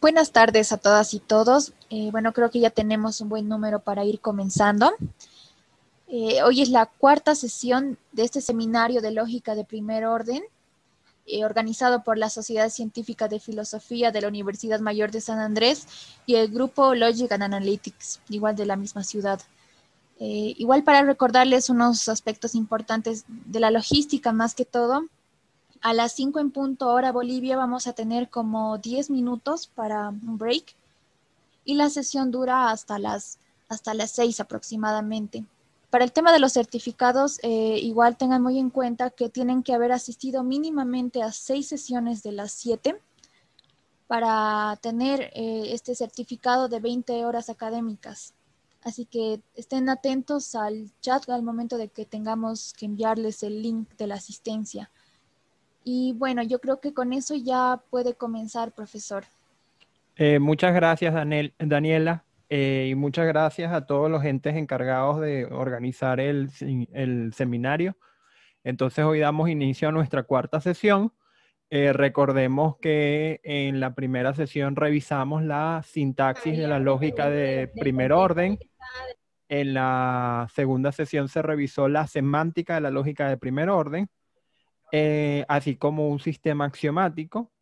Buenas tardes a todas y todos. Eh, bueno, creo que ya tenemos un buen número para ir comenzando. Eh, hoy es la cuarta sesión de este seminario de lógica de primer orden, eh, organizado por la Sociedad Científica de Filosofía de la Universidad Mayor de San Andrés y el grupo Logic and Analytics, igual de la misma ciudad. igual para recordarles unos aspectos importantes de la logística más que todo, a las 5 en punto hora Bolivia vamos a tener como 10 minutos para un break y la sesión dura hasta las, hasta las 6 aproximadamente. Para el tema de los certificados, eh, igual tengan muy en cuenta que tienen que haber asistido mínimamente a 6 sesiones de las 7 para tener eh, este certificado de 20 horas académicas. Así que estén atentos al chat al momento de que tengamos que enviarles el link de la asistencia. Y bueno, yo creo que con eso ya puede comenzar, profesor. Eh, muchas gracias, Daniela, eh, y muchas gracias a todos los entes encargados de organizar el, seminario. Entonces, hoy damos inicio a nuestra cuarta sesión. Eh, recordemos que en la primera sesión revisamos la sintaxis de la lógica de primer orden. En la segunda sesión se revisó la semántica de la lógica de primer orden. Eh, así como un sistema axiomático.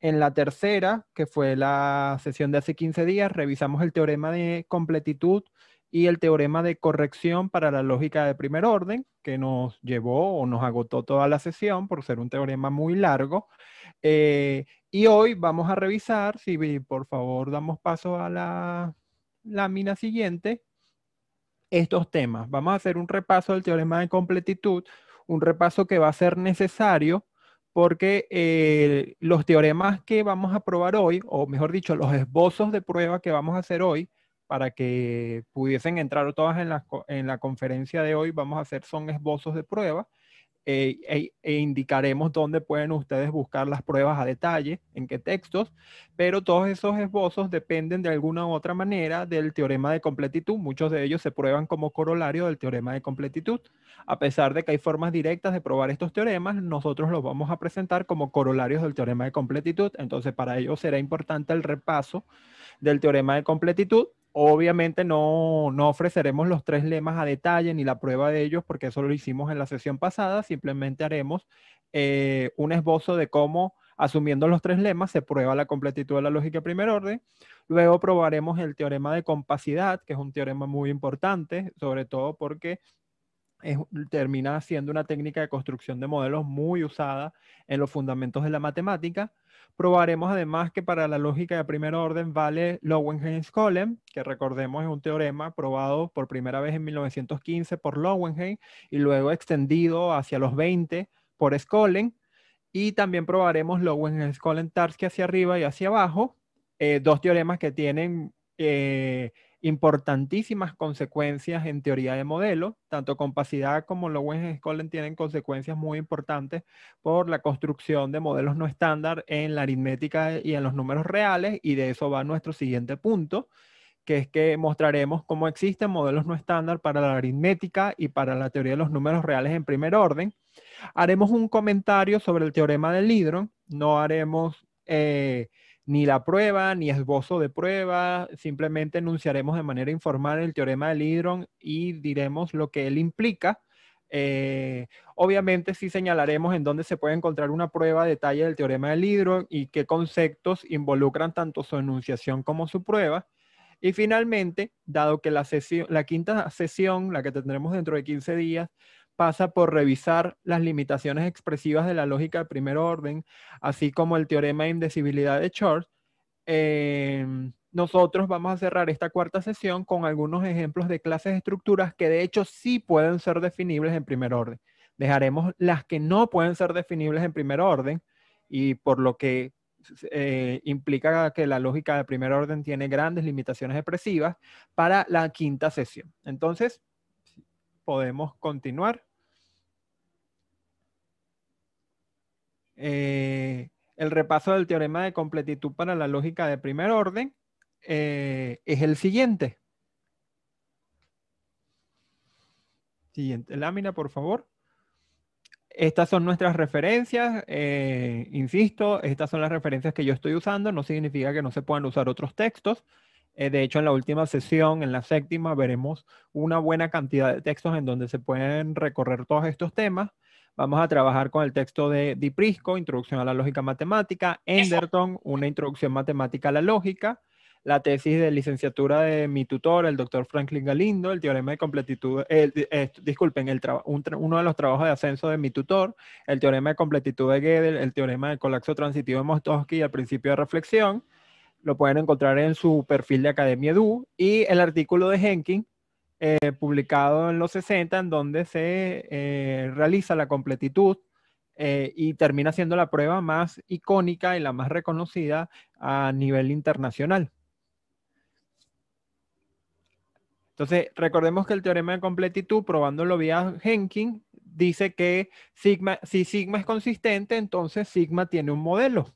En la tercera, que fue la sesión de hace 15 días, revisamos el teorema de completitud y el teorema de corrección para la lógica de primer orden, que nos llevó o nos agotó toda la sesión por ser un teorema muy largo. Eh, y hoy vamos a revisar, si por favor damos paso a la lámina siguiente, estos temas. Vamos a hacer un repaso del teorema de completitud, un repaso que va a ser necesario porque eh, los teoremas que vamos a probar hoy, o mejor dicho, los esbozos de prueba que vamos a hacer hoy, para que pudiesen entrar todas en la, en la conferencia de hoy, vamos a hacer son esbozos de prueba eh, e, e, indicaremos dónde pueden ustedes buscar las pruebas a detalle, en qué textos, pero todos esos esbozos dependen de alguna u otra manera del teorema de completitud. Muchos de ellos se prueban como corolario del teorema de completitud. A pesar de que hay formas directas de probar estos teoremas, nosotros los vamos a presentar como corolarios del teorema de completitud. Entonces, para ello será importante el repaso del teorema de completitud Obviamente no, ofreceremos los tres lemas a detalle ni la prueba de ellos porque eso lo hicimos en la sesión pasada, simplemente haremos eh, un esbozo de cómo, asumiendo los tres lemas, se prueba la completitud de la lógica de primer orden. Luego probaremos el teorema de compacidad, que es un teorema muy importante, sobre todo porque termina siendo una técnica de construcción de modelos muy usada en los fundamentos de la matemática. Probaremos además que para la lógica de primer orden vale Lowenheim-Skolem, que recordemos es un teorema probado por primera vez en 1915 por Lowenheim y luego extendido hacia los 20 por Skolem. Y también probaremos Lowenheim-Skolem-Tarski hacia arriba y hacia abajo, eh, dos teoremas que tienen eh, importantísimas consecuencias en teoría de modelo, tanto compacidad como Lowen scholen tienen consecuencias muy importantes por la construcción de modelos no estándar en la aritmética y en los números reales, y de eso va nuestro siguiente punto, que es que mostraremos cómo existen modelos no estándar para la aritmética y para la teoría de los números reales en primer orden. Haremos un comentario sobre el teorema de Lidron, no haremos... Eh, ni la prueba, ni esbozo de prueba, simplemente enunciaremos de manera informal el teorema de Lidron y diremos lo que él implica. Eh, obviamente sí señalaremos en dónde se puede encontrar una prueba detallada detalle del teorema de Lidron y qué conceptos involucran tanto su enunciación como su prueba. Y finalmente, dado que la, sesión, la quinta sesión, la que tendremos dentro de 15 días, pasa por revisar las limitaciones expresivas de la lógica de primer orden, así como el teorema de indecibilidad de Church. Em, nosotros vamos a cerrar esta cuarta sesión con algunos ejemplos de clases de estructuras que de hecho sí pueden ser definibles en primer orden. Dejaremos las que no pueden ser definibles en primer orden y por lo que eh, implica que la lógica de primer orden tiene grandes limitaciones expresivas para la quinta sesión. Entonces, podemos continuar. Eh, el repaso del teorema de completitud para la lógica de primer orden eh, es el siguiente. Siguiente lámina, por favor. Estas son nuestras referencias, eh, insisto, estas son las referencias que yo estoy usando, no significa que no se puedan usar otros textos. Eh, de hecho, en la última sesión, en la séptima, veremos una buena cantidad de textos en donde se pueden recorrer todos estos temas. Vamos a trabajar con el texto de Diprisco, Introducción a la Lógica Matemática, Enderton, una introducción matemática a la lógica, la tesis de licenciatura de mi tutor, el doctor Franklin Galindo, el teorema de completitud, eh, disculpen, uno de los trabajos de ascenso de mi tutor, el teorema de completitud de Gödel, el teorema del colapso transitivo de Mostowski y el principio de reflexión, lo pueden encontrar en su perfil de Academia Edu y el artículo de Henkin eh, publicado en los 60 en donde se eh, realiza la completitud eh, y termina siendo la prueba más icónica y la más reconocida a nivel internacional. Entonces, recordemos que el teorema de completitud, probándolo vía Henkin, dice que sigma, si sigma es consistente, entonces sigma tiene un modelo.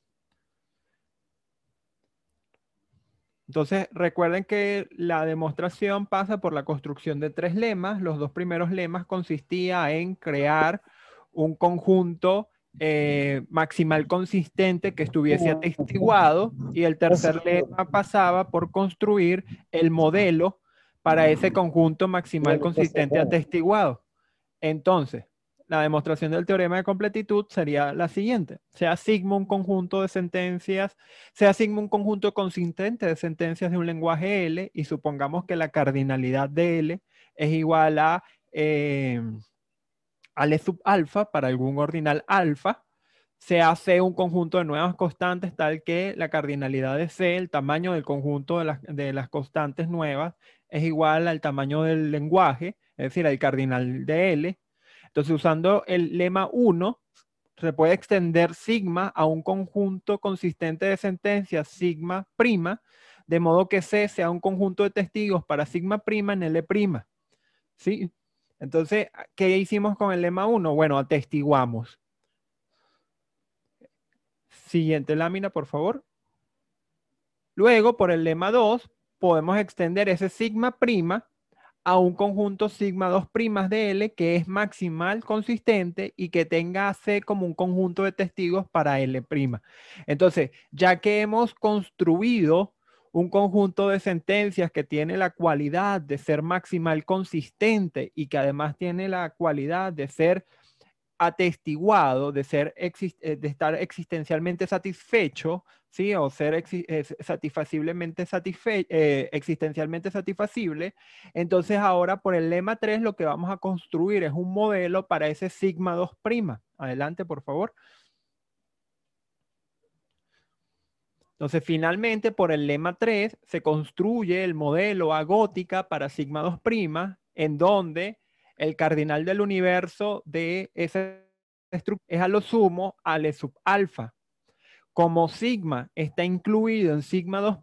Entonces, recuerden que la demostración pasa por la construcción de tres lemas. Los dos primeros lemas consistía en crear un conjunto eh, maximal consistente que estuviese atestiguado y el tercer lema pasaba por construir el modelo para ese conjunto maximal consistente atestiguado. Entonces, la demostración del teorema de completitud sería la siguiente. Sea sigma un conjunto de sentencias, sea sigma un conjunto consistente de sentencias de un lenguaje L y supongamos que la cardinalidad de L es igual a em, L sub alfa para algún ordinal alfa, se hace un conjunto de nuevas constantes tal que la cardinalidad de C, el tamaño del conjunto de las, de las constantes nuevas, es igual al tamaño del lenguaje, es decir, al cardinal de L, entonces, usando el lema 1, se puede extender sigma a un conjunto consistente de sentencias sigma prima, de modo que C sea un conjunto de testigos para sigma prima en L prima. ¿Sí? Entonces, ¿qué hicimos con el lema 1? Bueno, atestiguamos. Siguiente lámina, por favor. Luego, por el lema 2, podemos extender ese sigma prima a un conjunto sigma 2 primas de L que es maximal consistente y que tenga C como un conjunto de testigos para L Entonces, ya que hemos construido un conjunto de sentencias que tiene la cualidad de ser maximal consistente y que además tiene la cualidad de ser atestiguado de, ser eh, de estar existencialmente satisfecho, ¿sí? o ser eh, eh, existencialmente satisfacible, entonces ahora por el lema 3 lo que vamos a construir es un modelo para ese sigma 2'. Adelante, por favor. Entonces, finalmente, por el lema 3, se construye el modelo agótica para sigma 2', en donde el cardinal del universo de esa estructura es a lo sumo al e sub alfa. Como sigma está incluido en sigma 2',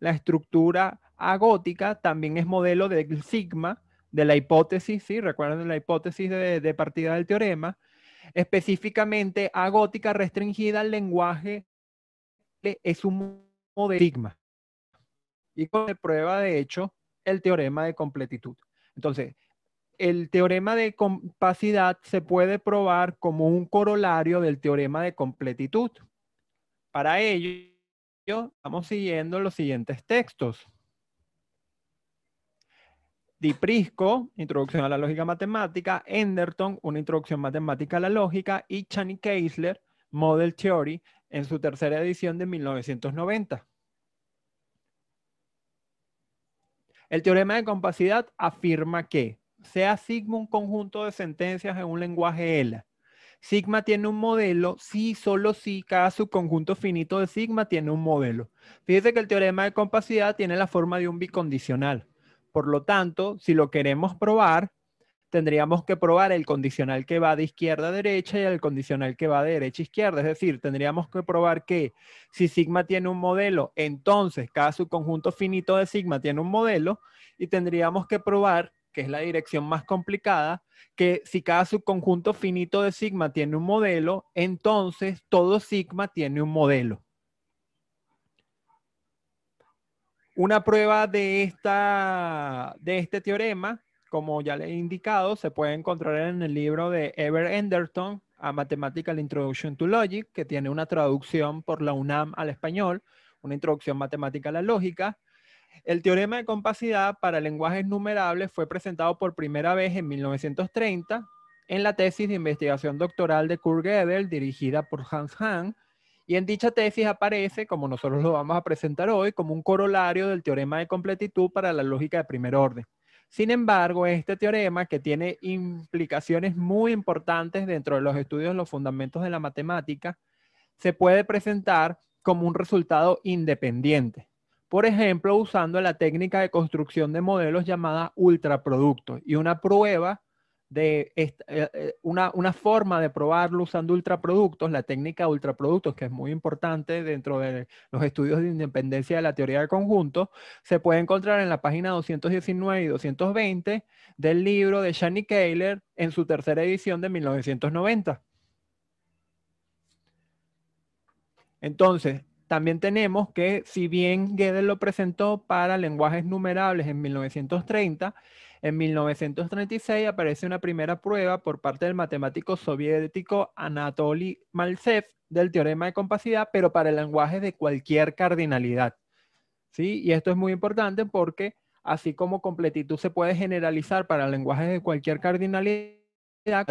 la estructura agótica también es modelo del sigma, de la hipótesis, ¿sí? Recuerden la hipótesis de, partida del teorema, específicamente agótica restringida al lenguaje es un modelo de sigma. Y con prueba, de hecho, el teorema de completitud. Entonces, el teorema de compacidad se puede probar como un corolario del teorema de completitud. Para ello, vamos siguiendo los siguientes textos. Diprisco, Introducción a la Lógica Matemática, Enderton, una introducción matemática a la lógica, y Chani Keisler, Model Theory, en su tercera edición de 1990. El teorema de compacidad afirma que sea sigma un conjunto de sentencias en un lenguaje L Sigma tiene un modelo si, solo si, cada subconjunto finito de sigma tiene un modelo. Fíjese que el teorema de compacidad tiene la forma de un bicondicional. Por lo tanto, si lo queremos probar, tendríamos que probar el condicional que va de izquierda a derecha y el condicional que va de derecha a izquierda. Es decir, tendríamos que probar que si sigma tiene un modelo, entonces cada subconjunto finito de sigma tiene un modelo y tendríamos que probar que es la dirección más complicada, que si cada subconjunto finito de sigma tiene un modelo, entonces todo sigma tiene un modelo. Una prueba de, esta, de este teorema, como ya le he indicado, se puede encontrar en el libro de Ever Enderton, A Mathematical Introduction to Logic, que tiene una traducción por la UNAM al español, una introducción matemática a la lógica, el teorema de compacidad para lenguajes numerables fue presentado por primera vez en 1930 en la tesis de investigación doctoral de Kurt dirigida por Hans Hahn, y en dicha tesis aparece, como nosotros lo vamos a presentar hoy, como un corolario del teorema de completitud para la lógica de primer orden. Sin embargo, este teorema, que tiene implicaciones muy importantes dentro de los estudios de los fundamentos de la matemática, se puede presentar como un resultado independiente por ejemplo, usando la técnica de construcción de modelos llamada ultraproductos y una prueba de eh, eh, una, forma de probarlo usando ultraproductos, la técnica de ultraproductos, que es muy importante dentro de los estudios de independencia de la teoría de conjunto, se puede encontrar en la página 219 y 220 del libro de Shani Kehler en su tercera edición de 1990. Entonces, también tenemos que, si bien Gödel lo presentó para lenguajes numerables en 1930, en 1936 aparece una primera prueba por parte del matemático soviético Anatoly Malcev del teorema de compacidad, pero para el lenguaje de cualquier cardinalidad. ¿Sí? Y esto es muy importante porque así como completitud se puede generalizar para lenguajes de cualquier cardinalidad,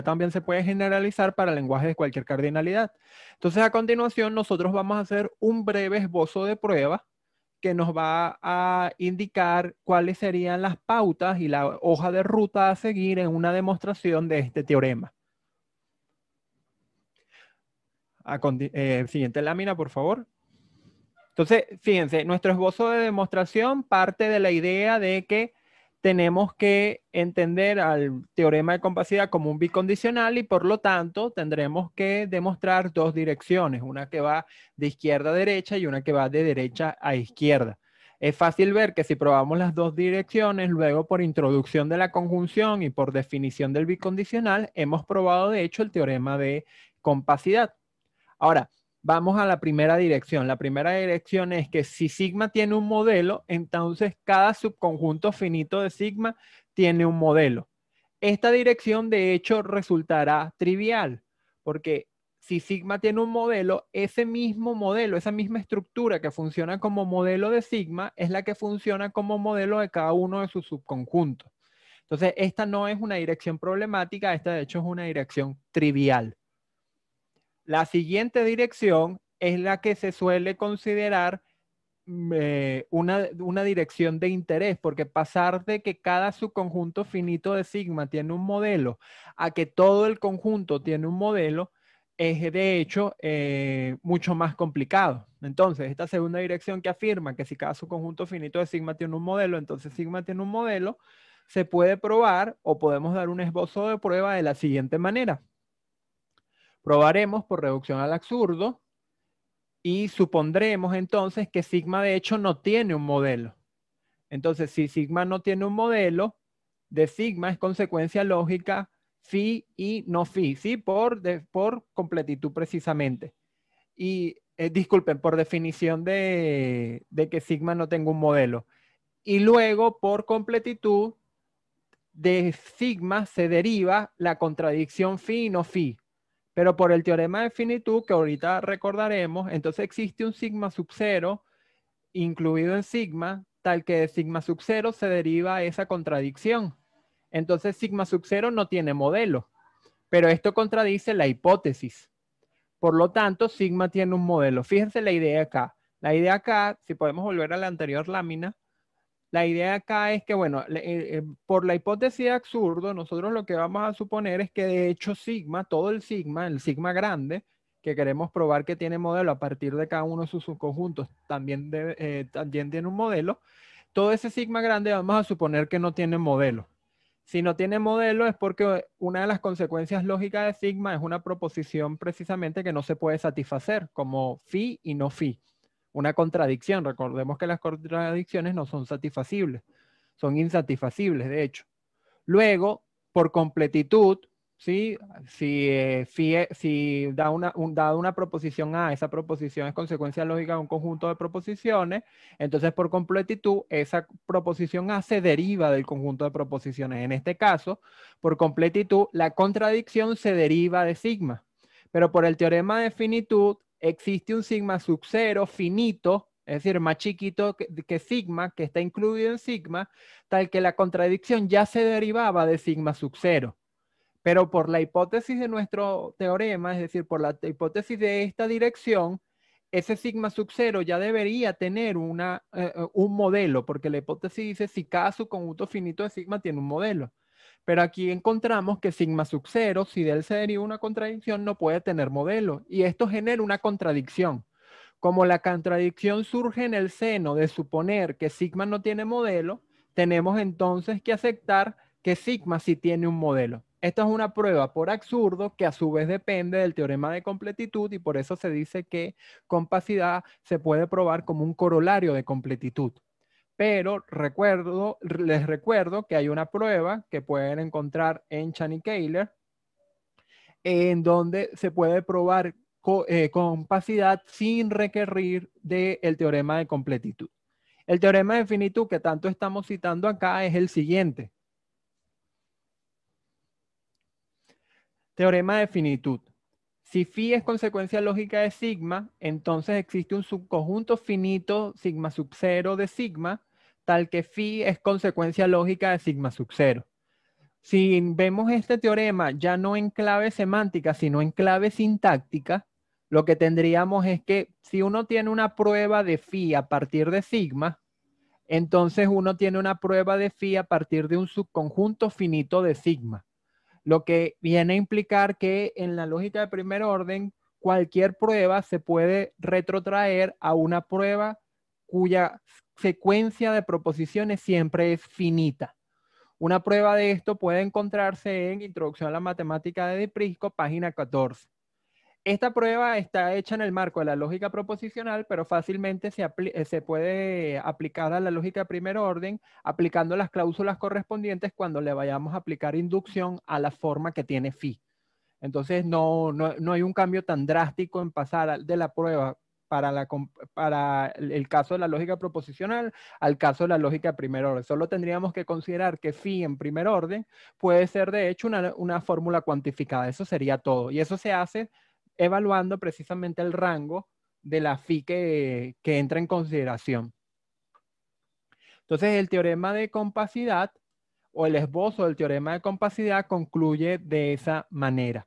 también se puede generalizar para lenguajes de cualquier cardinalidad. Entonces, a continuación, nosotros vamos a hacer un breve esbozo de prueba que nos va a indicar cuáles serían las pautas y la hoja de ruta a seguir en una demostración de este teorema. Eh, siguiente lámina, por favor. Entonces, fíjense, nuestro esbozo de demostración parte de la idea de que tenemos que entender al teorema de compacidad como un bicondicional y por lo tanto tendremos que demostrar dos direcciones, una que va de izquierda a derecha y una que va de derecha a izquierda. Es fácil ver que si probamos las dos direcciones, luego por introducción de la conjunción y por definición del bicondicional, hemos probado de hecho el teorema de compacidad. Ahora, vamos a la primera dirección. La primera dirección es que si sigma tiene un modelo, entonces cada subconjunto finito de sigma tiene un modelo. Esta dirección de hecho resultará trivial, porque si sigma tiene un modelo, ese mismo modelo, esa misma estructura que funciona como modelo de sigma es la que funciona como modelo de cada uno de sus subconjuntos. Entonces, esta no es una dirección problemática, esta de hecho es una dirección trivial. La siguiente dirección es la que se suele considerar eh, una, dirección de interés, porque pasar de que cada subconjunto finito de sigma tiene un modelo a que todo el conjunto tiene un modelo es de hecho eh, mucho más complicado. Entonces, esta segunda dirección que afirma que si cada subconjunto finito de sigma tiene un modelo, entonces sigma tiene un modelo, se puede probar o podemos dar un esbozo de prueba de la siguiente manera. Probaremos por reducción al absurdo y supondremos entonces que sigma de hecho no tiene un modelo. Entonces, si sigma no tiene un modelo, de sigma es consecuencia lógica phi y no phi, ¿sí? Por, por completitud precisamente. Y eh, disculpen, por definición de, de, que sigma no tenga un modelo. Y luego, por completitud, de sigma se deriva la contradicción phi y no phi. Pero por el teorema de finitud, que ahorita recordaremos, entonces existe un sigma sub cero incluido en sigma, tal que de sigma sub cero se deriva esa contradicción. Entonces sigma sub cero no tiene modelo, pero esto contradice la hipótesis. Por lo tanto, sigma tiene un modelo. Fíjense la idea acá. La idea acá, si podemos volver a la anterior lámina, la idea acá es que, bueno, eh, eh, por la hipótesis de absurdo, nosotros lo que vamos a suponer es que de hecho sigma, todo el sigma, el sigma grande, que queremos probar que tiene modelo a partir de cada uno de sus subconjuntos, también, eh, también tiene un modelo. Todo ese sigma grande vamos a suponer que no tiene modelo. Si no tiene modelo es porque una de las consecuencias lógicas de sigma es una proposición precisamente que no se puede satisfacer, como phi y no phi una contradicción. Recordemos que las contradicciones no son satisfacibles, son insatisfacibles, de hecho. Luego, por completitud, ¿sí? si, eh, e, da una, una proposición A, esa proposición es consecuencia lógica de un conjunto de proposiciones, entonces por completitud, esa proposición A se deriva del conjunto de proposiciones. En este caso, por completitud, la contradicción se deriva de sigma. Pero por el teorema de finitud, existe un sigma sub cero finito, es decir, más chiquito que, sigma, que está incluido en sigma, tal que la contradicción ya se derivaba de sigma sub-0. Pero por la hipótesis de nuestro teorema, es decir, por la hipótesis de esta dirección, ese sigma sub-0 ya debería tener una, eh, eh, un modelo, porque la hipótesis dice si cada subconjunto finito de sigma tiene un modelo. Pero aquí encontramos que sigma sub cero, si del él se deriva una contradicción, no puede tener modelo. Y esto genera una contradicción. Como la contradicción surge en el seno de suponer que sigma no tiene modelo, tenemos entonces que aceptar que sigma sí tiene un modelo. Esta es una prueba por absurdo que a su vez depende del teorema de completitud y por eso se dice que compacidad se puede probar como un corolario de completitud pero recuerdo, les recuerdo que hay una prueba que pueden encontrar en Chani Kehler, en donde se puede probar compacidad eh, sin requerir del teorema de completitud. El teorema de finitud que tanto estamos citando acá es el siguiente. Teorema de finitud. Si phi es consecuencia lógica de sigma, entonces existe un subconjunto finito sigma sub 0 de sigma, tal que phi es consecuencia lógica de sigma sub 0. Si vemos este teorema ya no en clave semántica, sino en clave sintáctica, lo que tendríamos es que si uno tiene una prueba de phi a partir de sigma, entonces uno tiene una prueba de phi a partir de un subconjunto finito de sigma lo que viene a implicar que en la lógica de primer orden, cualquier prueba se puede retrotraer a una prueba cuya secuencia de proposiciones siempre es finita. Una prueba de esto puede encontrarse en Introducción a la Matemática de Prisco, página 14. Esta prueba está hecha en el marco de la lógica proposicional, pero fácilmente se, eh, se, puede aplicar a la lógica de primer orden aplicando las cláusulas correspondientes cuando le vayamos a aplicar inducción a la forma que tiene phi. Entonces no, hay un cambio tan drástico en pasar de la prueba para, la, para el caso de la lógica proposicional al caso de la lógica de primer orden. Solo tendríamos que considerar que phi en primer orden puede ser de hecho una, una fórmula cuantificada. Eso sería todo. Y eso se hace evaluando precisamente el rango de la phi que, entra en consideración. Entonces, el teorema de compacidad o el esbozo del teorema de compacidad concluye de esa manera.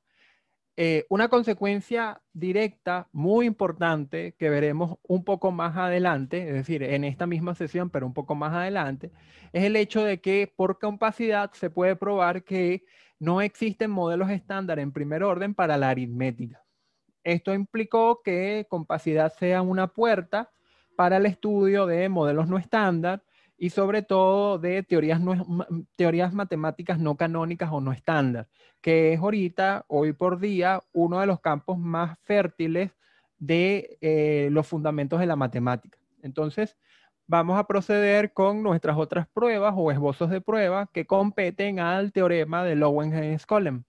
Eh, una consecuencia directa muy importante que veremos un poco más adelante, es decir, en esta misma sesión, pero un poco más adelante, es el hecho de que por compacidad se puede probar que no existen modelos estándar en primer orden para la aritmética. Esto implicó que Compacidad sea una puerta para el estudio de modelos no estándar y sobre todo de teorías, no, teorías matemáticas no canónicas o no estándar, que es ahorita, hoy por día, uno de los campos más fértiles de eh, los fundamentos de la matemática. Entonces, vamos a proceder con nuestras otras pruebas o esbozos de pruebas que competen al teorema de Lowenheim-Skolem.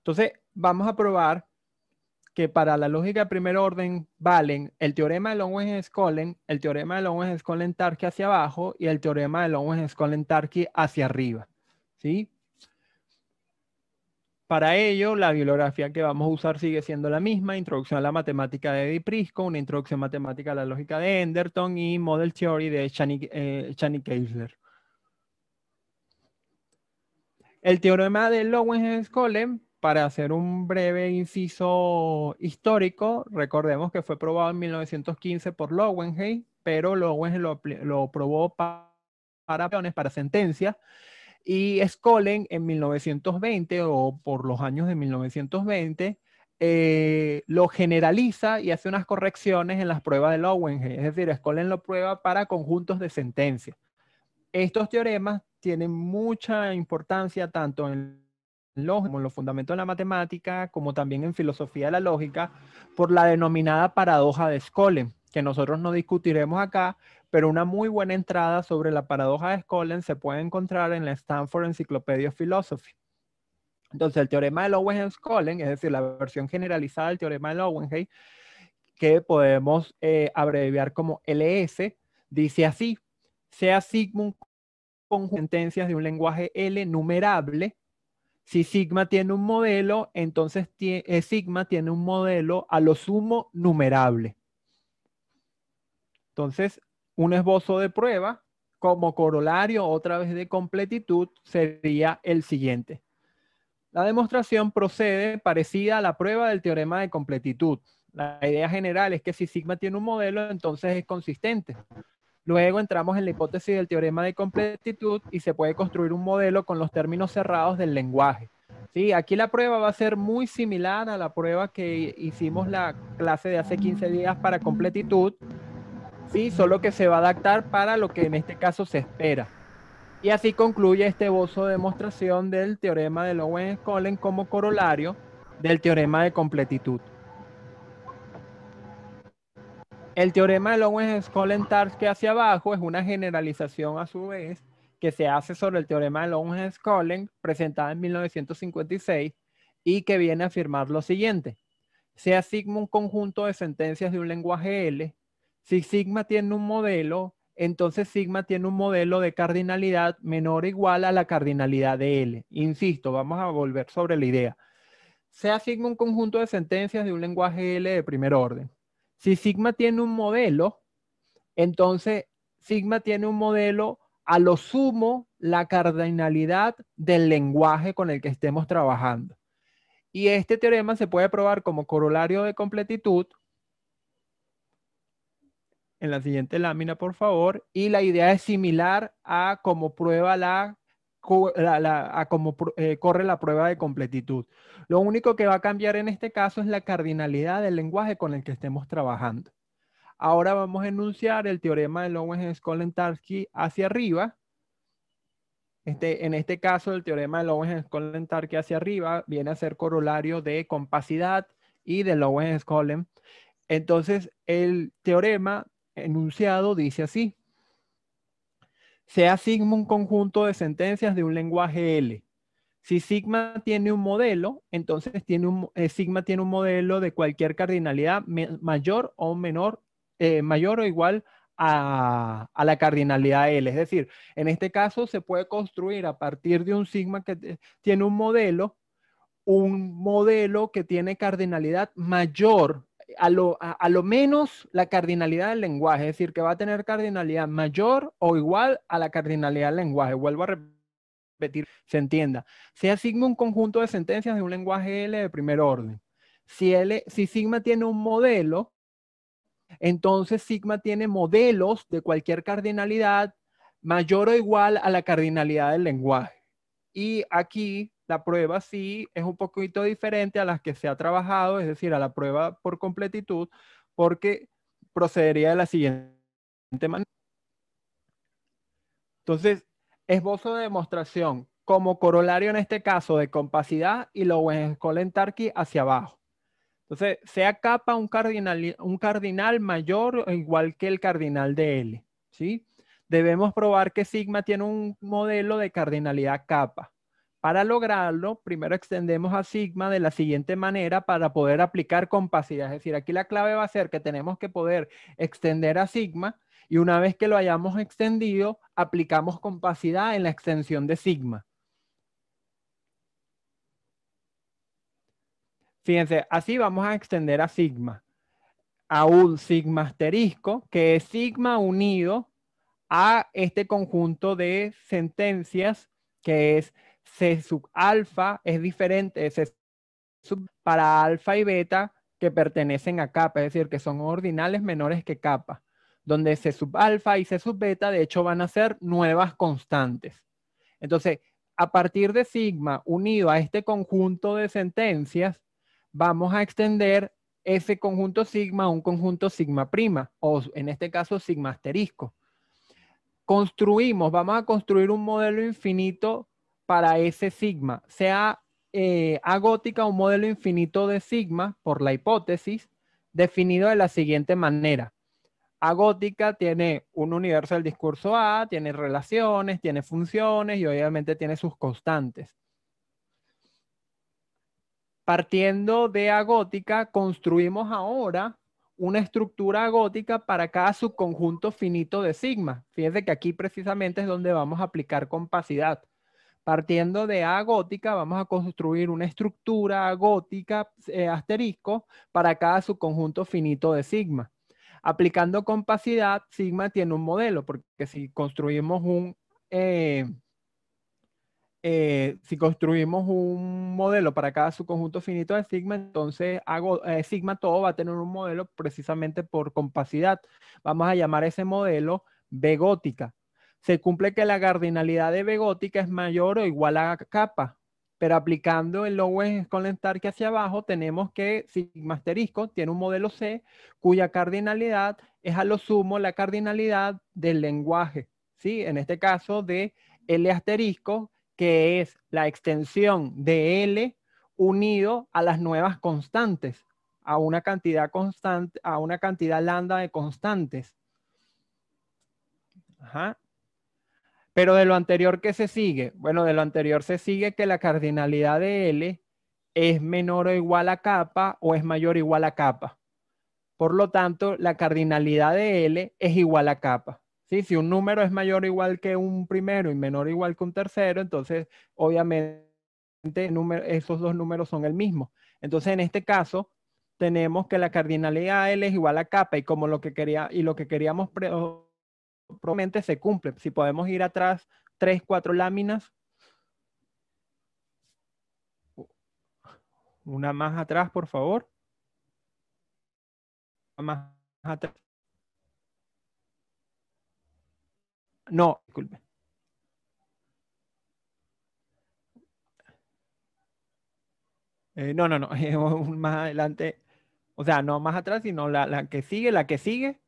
Entonces, vamos a probar que para la lógica de primer orden valen el teorema de Löwenheim-Skolem, el teorema de long skollen tarki hacia abajo y el teorema de lowen schollen tarki hacia arriba. ¿sí? Para ello, la bibliografía que vamos a usar sigue siendo la misma, Introducción a la Matemática de Eddie Prisco, una Introducción Matemática a la Lógica de Enderton y Model Theory de Shani, eh, El teorema de Löwenheim-Skolem para hacer un breve inciso histórico, recordemos que fue probado en 1915 por Lowenheim, pero Lowenheim lo, probó para, para, para sentencias, y Skolen en 1920 o por los años de 1920 eh, lo generaliza y hace unas correcciones en las pruebas de Lowenheim, es decir, Skolen lo prueba para conjuntos de sentencias. Estos teoremas tienen mucha importancia tanto en como los fundamentos de la matemática, como también en filosofía de la lógica, por la denominada paradoja de Scholem, que nosotros no discutiremos acá, pero una muy buena entrada sobre la paradoja de Scholem se puede encontrar en la Stanford Encyclopedia of Philosophy. Entonces, el teorema de Lowenheim-Scholem, es decir, la versión generalizada del teorema de Lowenheim, que podemos eh, abreviar como LS, dice así, sea sigma con sentencias de un lenguaje L numerable si sigma tiene un modelo, entonces eh, sigma tiene un modelo a lo sumo numerable. Entonces, un esbozo de prueba como corolario otra vez de completitud sería el siguiente. La demostración procede parecida a la prueba del teorema de completitud. La idea general es que si sigma tiene un modelo, entonces es consistente. Luego entramos en la hipótesis del teorema de completitud y se puede construir un modelo con los términos cerrados del lenguaje. ¿sí? Aquí la prueba va a ser muy similar a la prueba que hicimos la clase de hace 15 días para completitud, ¿sí? solo que se va a adaptar para lo que en este caso se espera. Y así concluye este bozo de demostración del teorema de lowen skolem como corolario del teorema de completitud. El teorema de Lowenz-Scholen-Tarski hacia abajo es una generalización a su vez que se hace sobre el teorema de Long scholen presentado en 1956 y que viene a afirmar lo siguiente. Sea sigma un conjunto de sentencias de un lenguaje L. Si sigma tiene un modelo, entonces sigma tiene un modelo de cardinalidad menor o igual a la cardinalidad de L. Insisto, vamos a volver sobre la idea. Se asigna un conjunto de sentencias de un lenguaje L de primer orden. Si Sigma tiene un modelo, entonces Sigma tiene un modelo a lo sumo la cardinalidad del lenguaje con el que estemos trabajando. Y este teorema se puede probar como corolario de completitud. En la siguiente lámina, por favor. Y la idea es similar a como prueba la eh, corre la prueba de completitud. Lo único que va a cambiar en este caso es la cardinalidad del lenguaje con el que estemos trabajando. Ahora vamos a enunciar el teorema de skolem tarski hacia arriba. Este, en este caso, el teorema de skolem tarski hacia arriba viene a ser corolario de compacidad y de löwenheim skolen Entonces, el teorema enunciado dice así sea sigma un conjunto de sentencias de un lenguaje L. Si sigma tiene un modelo, entonces tiene un, eh, sigma tiene un modelo de cualquier cardinalidad mayor o menor, eh, mayor o igual a, a, la cardinalidad L. Es decir, en este caso se puede construir a partir de un sigma que tiene un modelo, un modelo que tiene cardinalidad mayor a lo, menos la cardinalidad del lenguaje, es decir, que va a tener cardinalidad mayor o igual a la cardinalidad del lenguaje. Vuelvo a repetir se entienda. Sea sigma un conjunto de sentencias de un lenguaje L de primer orden. Si, L, si sigma tiene un modelo, entonces sigma tiene modelos de cualquier cardinalidad mayor o igual a la cardinalidad del lenguaje. Y aquí la prueba sí es un poquito diferente a las que se ha trabajado, es decir, a la prueba por completitud, porque procedería de la siguiente manera. Entonces, esbozo de demostración como corolario en este caso de compacidad y lo aquí hacia abajo. Entonces, sea capa un cardinal, un cardinal mayor o igual que el cardinal de L, ¿sí? Debemos probar que sigma tiene un modelo de cardinalidad capa. Para lograrlo, primero extendemos a sigma de la siguiente manera para poder aplicar compacidad. Es decir, aquí la clave va a ser que tenemos que poder extender a sigma y una vez que lo hayamos extendido, aplicamos compacidad en la extensión de sigma. Fíjense, así vamos a extender a sigma a un sigma asterisco, que es sigma unido a este conjunto de sentencias, que es C sub alfa es diferente sub para alfa y beta que pertenecen a kappa, es decir, que son ordinales menores que kappa, donde C sub alfa y C sub beta de hecho van a ser nuevas constantes. Entonces, a partir de sigma unido a este conjunto de sentencias, vamos a extender ese conjunto sigma a un conjunto sigma prima, o en este caso sigma asterisco. Construimos, vamos a construir un modelo infinito para ese sigma, sea eh, agótica un modelo infinito de sigma por la hipótesis, definido de la siguiente manera. Agótica tiene un universo del discurso A, tiene relaciones, tiene funciones y obviamente tiene sus constantes. Partiendo de agótica, construimos ahora una estructura agótica para cada subconjunto finito de sigma. Fíjense que aquí precisamente es donde vamos a aplicar compacidad. Partiendo de A gótica, vamos a construir una estructura gótica eh, asterisco para cada subconjunto finito de sigma. Aplicando compacidad, sigma tiene un modelo, porque si construimos un, eh, eh, si construimos un modelo para cada subconjunto finito de sigma, entonces sigma todo va a tener un modelo precisamente por compacidad. Vamos a llamar ese modelo B gótica se cumple que la cardinalidad de B gótica es mayor o igual a capa, pero aplicando el con la que hacia abajo, tenemos que sigma asterisco tiene un modelo C cuya cardinalidad es a lo sumo la cardinalidad del lenguaje, ¿sí? En este caso de L asterisco, que es la extensión de L unido a las nuevas constantes, a una cantidad constante, a una cantidad lambda de constantes. Ajá. Pero de lo anterior, ¿qué se sigue? Bueno, de lo anterior se sigue que la cardinalidad de L es menor o igual a capa o es mayor o igual a capa. Por lo tanto, la cardinalidad de L es igual a capa. ¿sí? Si un número es mayor o igual que un primero y menor o igual que un tercero, entonces obviamente esos dos números son el mismo. Entonces, en este caso, tenemos que la cardinalidad de L es igual a capa y como lo que, quería, y lo que queríamos probablemente se cumple. Si podemos ir atrás tres, cuatro láminas, una más atrás, por favor. más atrás. No, disculpe. Eh, no, no, no, más adelante, o sea, no más atrás, sino la, la que sigue, la que sigue,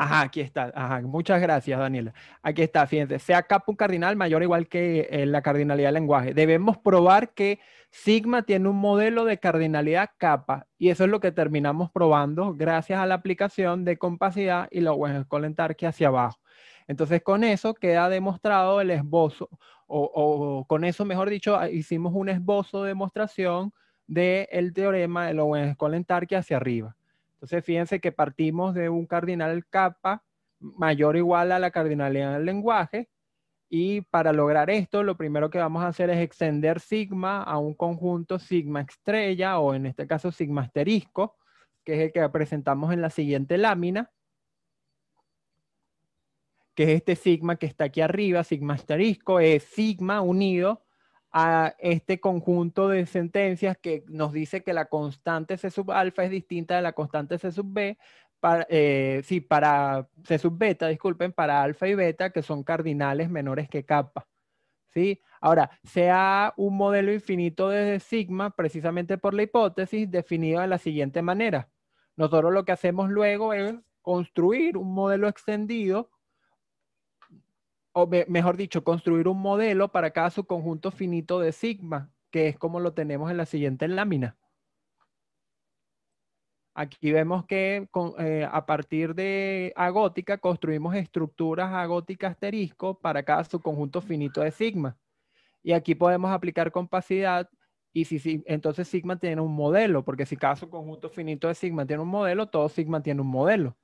Ajá, aquí está. Ajá, muchas gracias, Daniela. Aquí está, fíjense. Sea kappa un cardinal mayor igual que eh, la cardinalidad del lenguaje. Debemos probar que sigma tiene un modelo de cardinalidad capa y eso es lo que terminamos probando gracias a la aplicación de compacidad y la colentar que hacia abajo. Entonces, con eso queda demostrado el esbozo, o, con eso, mejor dicho, ah, hicimos un esbozo de demostración del teorema de la colentar que hacia arriba. Entonces, fíjense que partimos de un cardinal capa mayor o igual a la cardinalidad del lenguaje. Y para lograr esto, lo primero que vamos a hacer es extender sigma a un conjunto sigma estrella, o en este caso sigma asterisco, que es el que presentamos en la siguiente lámina, que es este sigma que está aquí arriba, sigma asterisco, es sigma unido a este conjunto de sentencias que nos dice que la constante C sub alfa es distinta de la constante C sub B, para, eh, para C sub beta, disculpen, para alfa y beta, que son cardinales menores que kappa. ¿sí? Ahora, sea un modelo infinito desde sigma, precisamente por la hipótesis, definida de la siguiente manera. Nosotros lo que hacemos luego es construir un modelo extendido mejor dicho, construir un modelo para cada subconjunto finito de sigma, que es como lo tenemos en la siguiente lámina. Aquí vemos que eh, a partir de agótica construimos estructuras agóticas asterisco para cada subconjunto finito de sigma. Y aquí podemos aplicar compacidad y si, si, entonces sigma tiene un modelo, porque si cada subconjunto finito de sigma tiene un modelo, todo sigma tiene un modelo.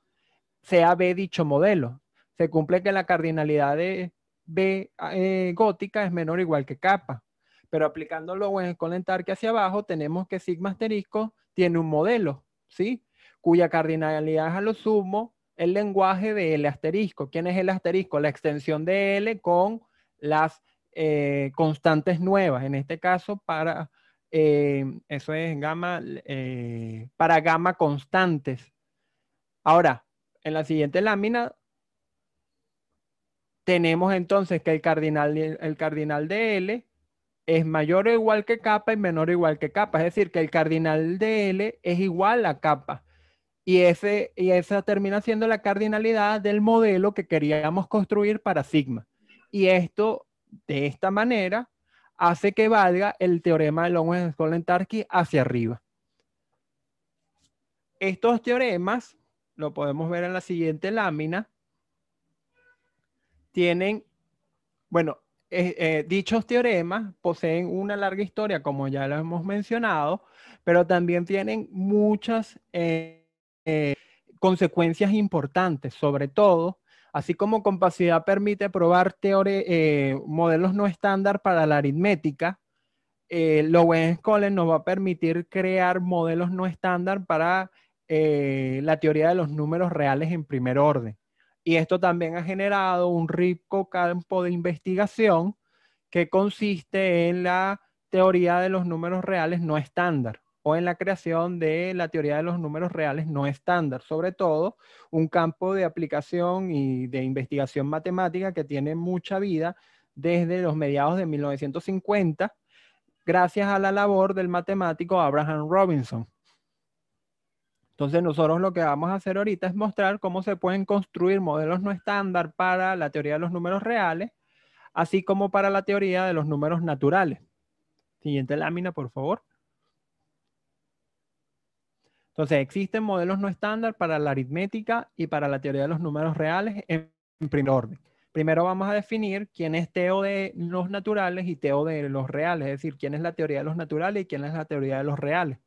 Sea B dicho modelo se cumple que la cardinalidad de B eh, gótica es menor o igual que kappa. Pero aplicándolo en el que hacia abajo, tenemos que sigma asterisco tiene un modelo, ¿sí? Cuya cardinalidad es a lo sumo el lenguaje de L asterisco. ¿Quién es el asterisco? La extensión de L con las eh, constantes nuevas. En este caso, para eh, eso es gamma, para gamma constantes. Ahora, en la siguiente lámina tenemos entonces que el cardinal, el cardinal de L es mayor o igual que capa y menor o igual que capa Es decir, que el cardinal de L es igual a capa Y, ese, y esa termina siendo la cardinalidad del modelo que queríamos construir para sigma. Y esto, de esta manera, hace que valga el teorema de Longwell-Skolem-Tarski hacia arriba. Estos teoremas, lo podemos ver en la siguiente lámina, tienen, bueno, eh, eh, dichos teoremas poseen una larga historia, como ya lo hemos mencionado, pero también tienen muchas eh, consecuencias importantes, sobre todo, así como compacidad permite probar modelos no estándar para la aritmética, Lowell Skolem nos va a permitir crear modelos no estándar para la teoría de los números reales en primer orden. Y esto también ha generado un rico campo de investigación que consiste en la teoría de los números reales no estándar o en la creación de la teoría de los números reales no estándar, sobre todo un campo de aplicación y de investigación matemática que tiene mucha vida desde los mediados de 1950, gracias a la labor del matemático Abraham Robinson. Entonces nosotros lo que vamos a hacer ahorita es mostrar cómo se pueden construir modelos no estándar para la teoría de los números reales, así como para la teoría de los números naturales. Siguiente lámina, por favor. Entonces, existen modelos no estándar para la aritmética y para la teoría de los números reales en, primer orden. Primero vamos a definir quién es Teo de los naturales y Teo de los reales, es decir, quién es la teoría de los naturales y quién es la teoría de los reales.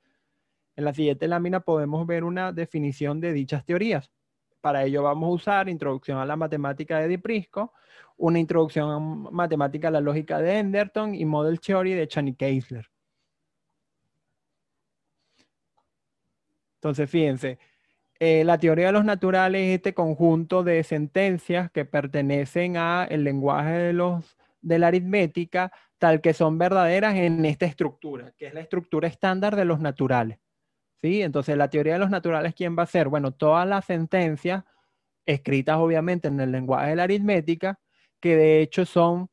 En la siguiente lámina podemos ver una definición de dichas teorías. Para ello vamos a usar Introducción a la Matemática de Diprisco, una Introducción a Matemática a la Lógica de Enderton y Model Theory de Chani Keisler. Entonces, fíjense, eh, la teoría de los naturales es este conjunto de sentencias que pertenecen al lenguaje de la aritmética, tal que son verdaderas en esta estructura, que es la estructura estándar de los naturales. Entonces, la teoría de los naturales, ¿quién va a ser? Bueno, todas las sentencias escritas obviamente en el lenguaje de la aritmética, que de hecho son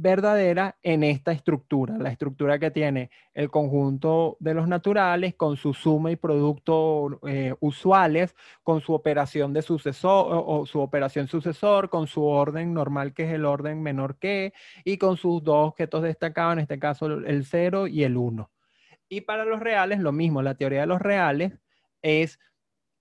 verdaderas en esta estructura, la estructura que tiene el conjunto de los naturales con su suma y producto eh, usuales, con su operación de sucesor o, su operación sucesor, con su orden normal que es el orden menor que y con sus dos objetos destacados, en este caso el 0 y el 1. Y para los reales, lo mismo, la teoría de los reales es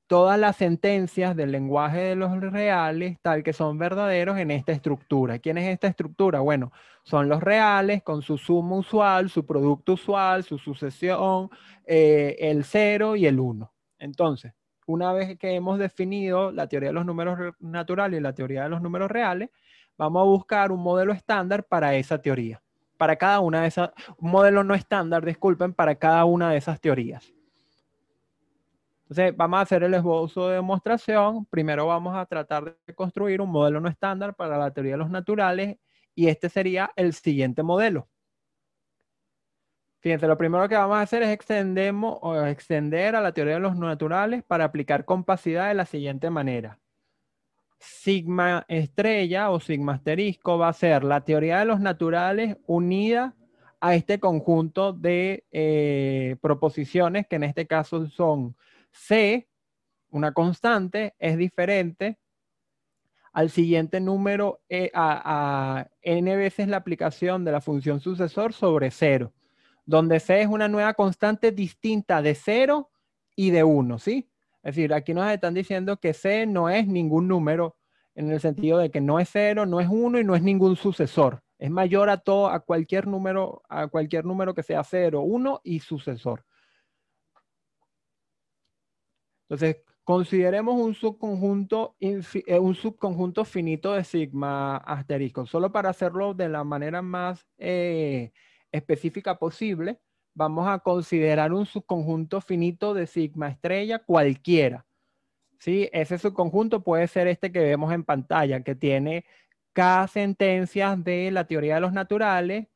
todas las sentencias del lenguaje de los reales tal que son verdaderos en esta estructura. ¿Quién es esta estructura? Bueno, son los reales con su suma usual, su producto usual, su sucesión, eh, el 0 y el 1. Entonces, una vez que hemos definido la teoría de los números naturales y la teoría de los números reales, vamos a buscar un modelo estándar para esa teoría para cada una de esas, un modelo no estándar, disculpen, para cada una de esas teorías. Entonces, vamos a hacer el esbozo de demostración. Primero vamos a tratar de construir un modelo no estándar para la teoría de los naturales y este sería el siguiente modelo. Fíjense, lo primero que vamos a hacer es extendemos, o extender a la teoría de los naturales para aplicar compacidad de la siguiente manera sigma estrella o sigma asterisco va a ser la teoría de los naturales unida a este conjunto de eh, proposiciones que en este caso son C, una constante, es diferente al siguiente número eh, a, a, n veces la aplicación de la función sucesor sobre cero. donde C es una nueva constante distinta de 0 y de 1, ¿sí? Es decir, aquí nos están diciendo que C no es ningún número en el sentido de que no es cero, no es uno y no es ningún sucesor. Es mayor a todo, a cualquier número, a cualquier número que sea cero, uno y sucesor. Entonces, consideremos un subconjunto, eh, un subconjunto finito de sigma asterisco, solo para hacerlo de la manera más eh, específica posible vamos a considerar un subconjunto finito de sigma estrella cualquiera. ¿sí? Ese subconjunto puede ser este que vemos en pantalla, que tiene K sentencias de la teoría de los naturales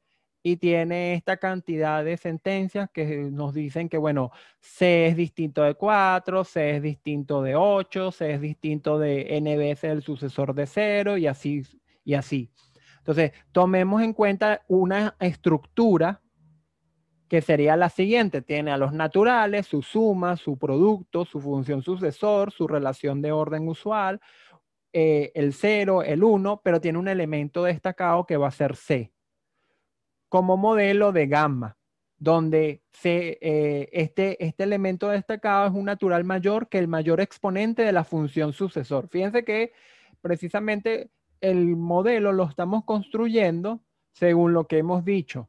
y tiene esta cantidad de sentencias que nos dicen que, bueno, C es distinto de 4, C es distinto de 8, C es distinto de N veces el sucesor de 0 y así, y así. Entonces, tomemos en cuenta una estructura que sería la siguiente. Tiene a los naturales, su suma, su producto, su función sucesor, su relación de orden usual, eh, el 0, el 1, pero tiene un elemento destacado que va a ser C, como modelo de gamma, donde C, eh, este, este elemento destacado es un natural mayor que el mayor exponente de la función sucesor. Fíjense que precisamente el modelo lo estamos construyendo según lo que hemos dicho,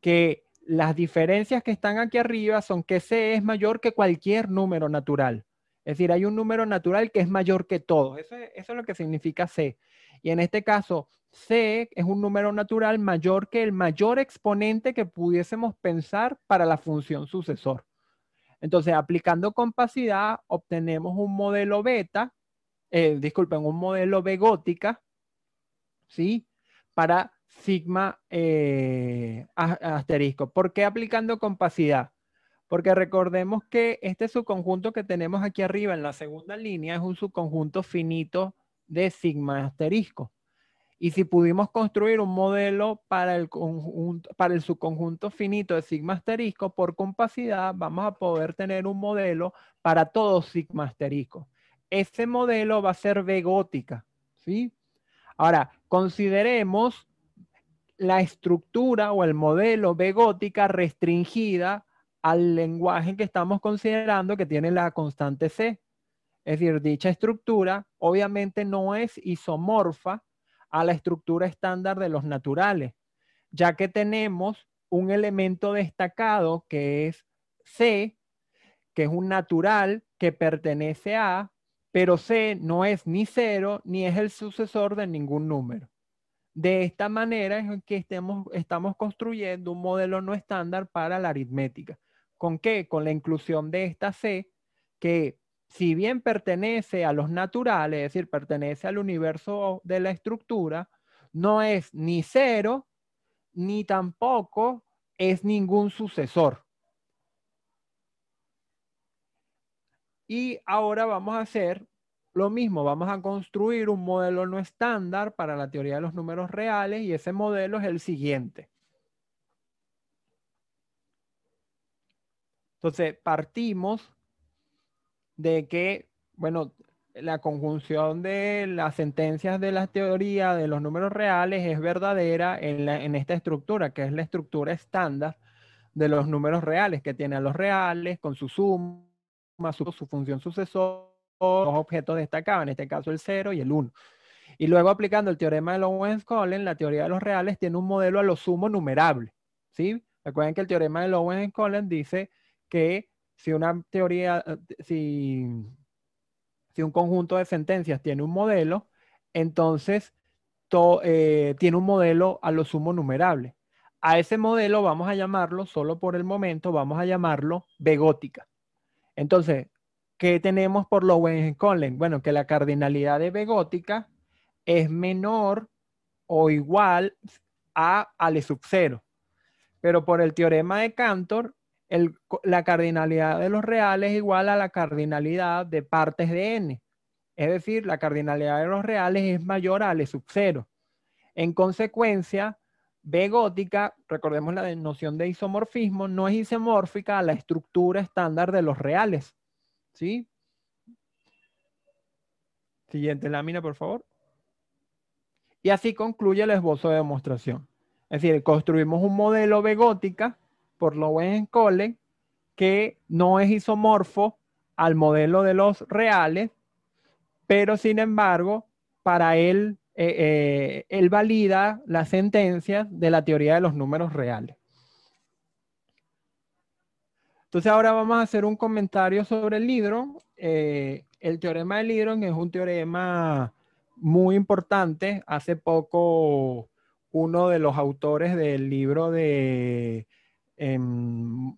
que las diferencias que están aquí arriba son que C es mayor que cualquier número natural. Es decir, hay un número natural que es mayor que todo. Eso es, lo que significa C. Y en este caso, C es un número natural mayor que el mayor exponente que pudiésemos pensar para la función sucesor. Entonces, aplicando compacidad, obtenemos un modelo beta, eh, disculpen, un modelo B gótica, ¿sí? Para sigma eh, asterisco. ¿Por qué aplicando compacidad? Porque recordemos que este subconjunto que tenemos aquí arriba en la segunda línea es un subconjunto finito de sigma asterisco. Y si pudimos construir un modelo para el, para el subconjunto finito de sigma asterisco por compacidad, vamos a poder tener un modelo para todo sigma asterisco. Ese modelo va a ser begótica gótica, ¿sí? Ahora, consideremos la estructura o el modelo begótica restringida al lenguaje que estamos considerando que tiene la constante C. Es decir, dicha estructura obviamente no es isomorfa a la estructura estándar de los naturales, ya que tenemos un elemento destacado que es C, que es un natural que pertenece a, pero C no es ni cero ni es el sucesor de ningún número. De esta manera es que estamos construyendo un modelo no estándar para la aritmética. ¿Con qué? Con la inclusión de esta C, que si bien pertenece a los naturales, es decir, pertenece al universo de la estructura, no es ni cero, ni tampoco es ningún sucesor. Y ahora vamos a hacer lo mismo, vamos a construir un modelo no estándar para la teoría de los números reales y ese modelo es el siguiente. Entonces, partimos de que, bueno, la conjunción de las sentencias de la teoría de los números reales es verdadera en, esta estructura, que es la estructura estándar de los números reales, que tiene a los reales con su suma, su, su función sucesor dos objetos destacados, en este caso el 0 y el 1. Y luego aplicando el teorema de Lowenheim-Skolem la teoría de los reales tiene un modelo a lo sumo numerable. ¿sí? Recuerden que el teorema de lowen skolem dice que si una teoría, eh, si, si, un conjunto de sentencias tiene un modelo, entonces eh, tiene un modelo a lo sumo numerable. A ese modelo vamos a llamarlo, solo por el momento, vamos a llamarlo begótica. Entonces, ¿Qué tenemos por collen Bueno, que la cardinalidad de B gótica es menor o igual a ale sub 0. Pero por el teorema de Cantor, la cardinalidad de los reales es igual a la cardinalidad de partes de n. Es decir, la cardinalidad de los reales es mayor a L sub 0. En consecuencia, B gótica, recordemos la noción de isomorfismo, no es isomórfica a la estructura estándar de los reales, ¿Sí? Siguiente lámina, por favor. Y así concluye el esbozo de demostración. Es decir, construimos un modelo de gótica por Lowen Cole que no es isomorfo al modelo de los reales, pero sin embargo, para él, eh, eh, él valida las sentencias de la teoría de los números reales. Entonces ahora vamos a hacer un comentario sobre el libro. Eh, el teorema de Lidron es un teorema muy importante. Hace poco uno de los autores del libro de em,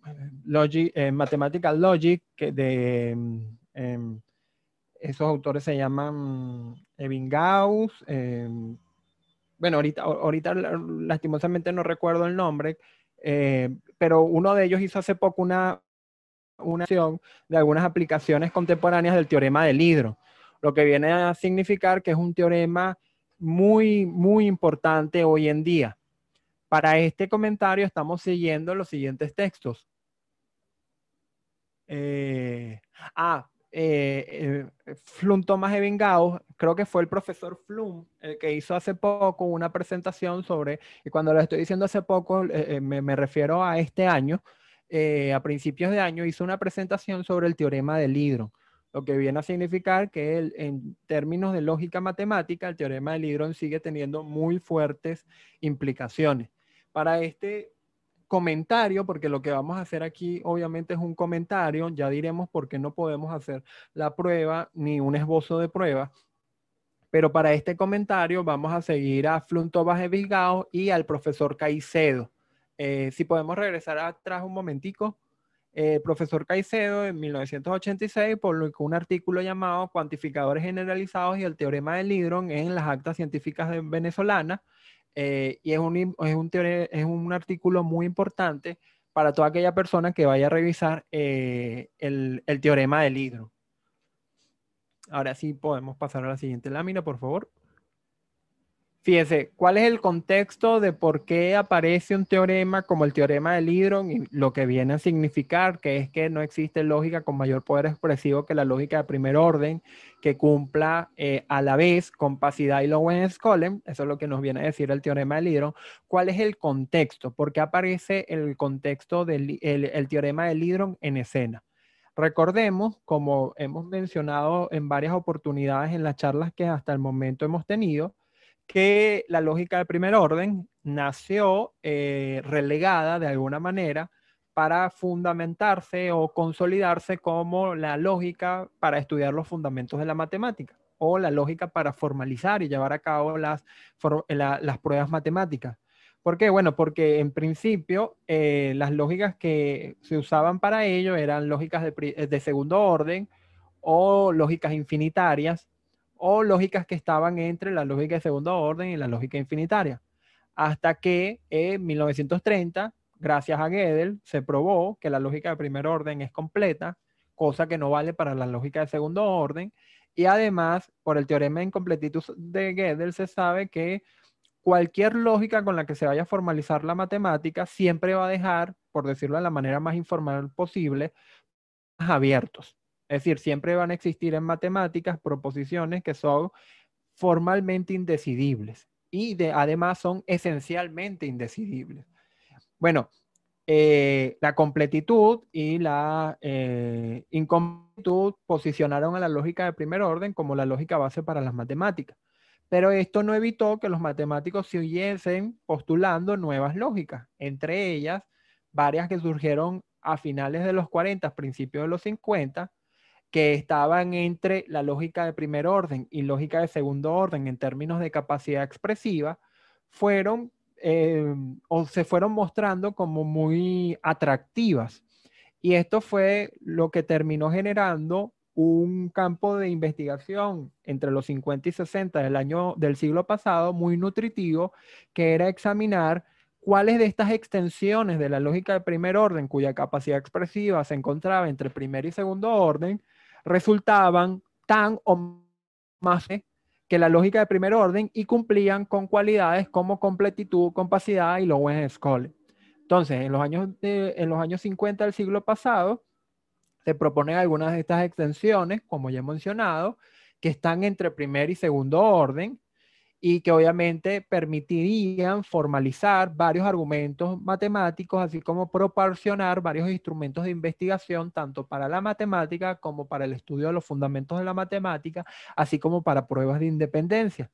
eh, Mathematical Logic, que de em, em, esos autores se llaman Evin Gauss. bueno, ahorita, ahorita lastimosamente no recuerdo el nombre, eh, pero uno de ellos hizo hace poco una, una de algunas aplicaciones contemporáneas del teorema del hidro, lo que viene a significar que es un teorema muy, muy importante hoy en día. Para este comentario estamos siguiendo los siguientes textos. Eh, ah, eh, eh, Flum Thomas Evinghaus, creo que fue el profesor Flum el que hizo hace poco una presentación sobre, y cuando lo estoy diciendo hace poco, me, refiero a este año, eh, a principios de año hizo una presentación sobre el teorema del hidro, lo que viene a significar que en términos de lógica matemática, el teorema del hidro sigue teniendo muy fuertes implicaciones. Para este comentario, porque lo que vamos a hacer aquí obviamente es un comentario, ya diremos por qué no podemos hacer la prueba ni un esbozo de prueba, pero para este comentario vamos a seguir a Flunto de y al profesor Caicedo. Eh, si podemos regresar atrás un momentico, eh, el profesor Caicedo en 1986 publicó un artículo llamado Cuantificadores generalizados y el teorema del Lidron en las actas científicas venezolanas. Eh, y es un, es un, artículo muy importante para toda aquella persona que vaya a revisar el, teorema del Hidro. Ahora sí podemos pasar a la siguiente lámina, por favor. Fíjese, ¿cuál es el contexto de por qué aparece un teorema como el teorema de Lidron y lo que viene a significar, que es que no existe lógica con mayor poder expresivo que la lógica de primer orden, que cumpla eh, a la vez compacidad y lowenz eso es lo que nos viene a decir el teorema de Lidron. ¿Cuál es el contexto? ¿Por qué aparece el contexto del el, teorema de Lidron en escena? Recordemos, como hemos mencionado en varias oportunidades en las charlas que hasta el momento hemos tenido, que la lógica de primer orden nació eh, relegada de alguna manera para fundamentarse o consolidarse como la lógica para estudiar los fundamentos de la matemática o la lógica para formalizar y llevar a cabo las, las pruebas matemáticas. ¿Por qué? Bueno, porque en principio eh, las lógicas que se usaban para ello eran lógicas de, de segundo orden o lógicas infinitarias o lógicas que estaban entre la lógica de segundo orden y la lógica infinitaria. Hasta que en 1930, gracias a Gödel, se probó que la lógica de primer orden es completa, cosa que no vale para la lógica de segundo orden. Y además, por el teorema de incompletitud de Gödel, se sabe que cualquier lógica con la que se vaya a formalizar la matemática siempre va a dejar, por decirlo de la manera más informal posible, abiertos. Es decir, siempre van a existir en matemáticas proposiciones que son formalmente indecidibles y además son esencialmente indecidibles. Bueno, eh, la completitud y la eh, posicionaron a la lógica de primer orden como la lógica base para las matemáticas. Pero esto no evitó que los matemáticos se siguiesen postulando nuevas lógicas, entre ellas varias que surgieron a finales de los 40, principios de los 50, que estaban entre la lógica de primer orden y lógica de segundo orden en términos de capacidad expresiva, fueron em, o se fueron mostrando como muy atractivas. Y esto fue lo que terminó generando un campo de investigación entre los 50 y 60 del año del siglo pasado muy nutritivo que era examinar cuáles de estas extensiones de la lógica de primer orden cuya capacidad expresiva se encontraba entre primer y segundo orden resultaban tan o más que la lógica de primer orden y cumplían con cualidades como completitud, compacidad y lo bueno Entonces, en los, años en los años 50 del siglo pasado, se proponen algunas de estas extensiones, como ya he mencionado, que están entre primer y segundo orden, y que obviamente permitirían formalizar varios argumentos matemáticos, así como proporcionar varios instrumentos de investigación, tanto para la matemática como para el estudio de los fundamentos de la matemática, así como para pruebas de independencia.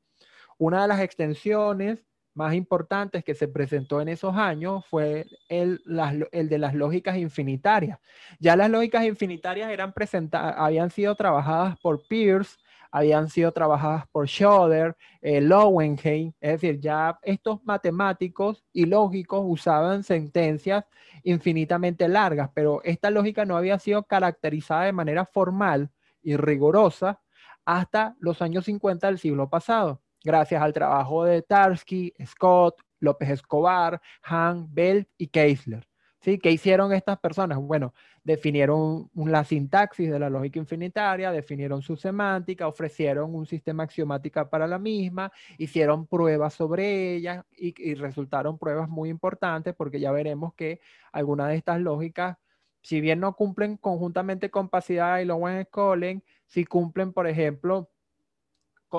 Una de las extensiones más importantes que se presentó en esos años fue el, de las lógicas infinitarias. Ya las lógicas infinitarias eran habían sido trabajadas por Peirce habían sido trabajadas por Schroeder, eh, Lowenheim, es decir, ya estos matemáticos y lógicos usaban sentencias infinitamente largas, pero esta lógica no había sido caracterizada de manera formal y rigurosa hasta los años 50 del siglo pasado, gracias al trabajo de Tarski, Scott, López Escobar, Hahn, Bell y Keisler. ¿Sí? ¿Qué hicieron estas personas? Bueno, definieron la sintaxis de la lógica infinitaria, definieron su semántica, ofrecieron un sistema axiomático para la misma, hicieron pruebas sobre ellas y, resultaron pruebas muy importantes porque ya veremos que algunas de estas lógicas, si bien no cumplen conjuntamente con y lowen skolem si sí cumplen, por ejemplo,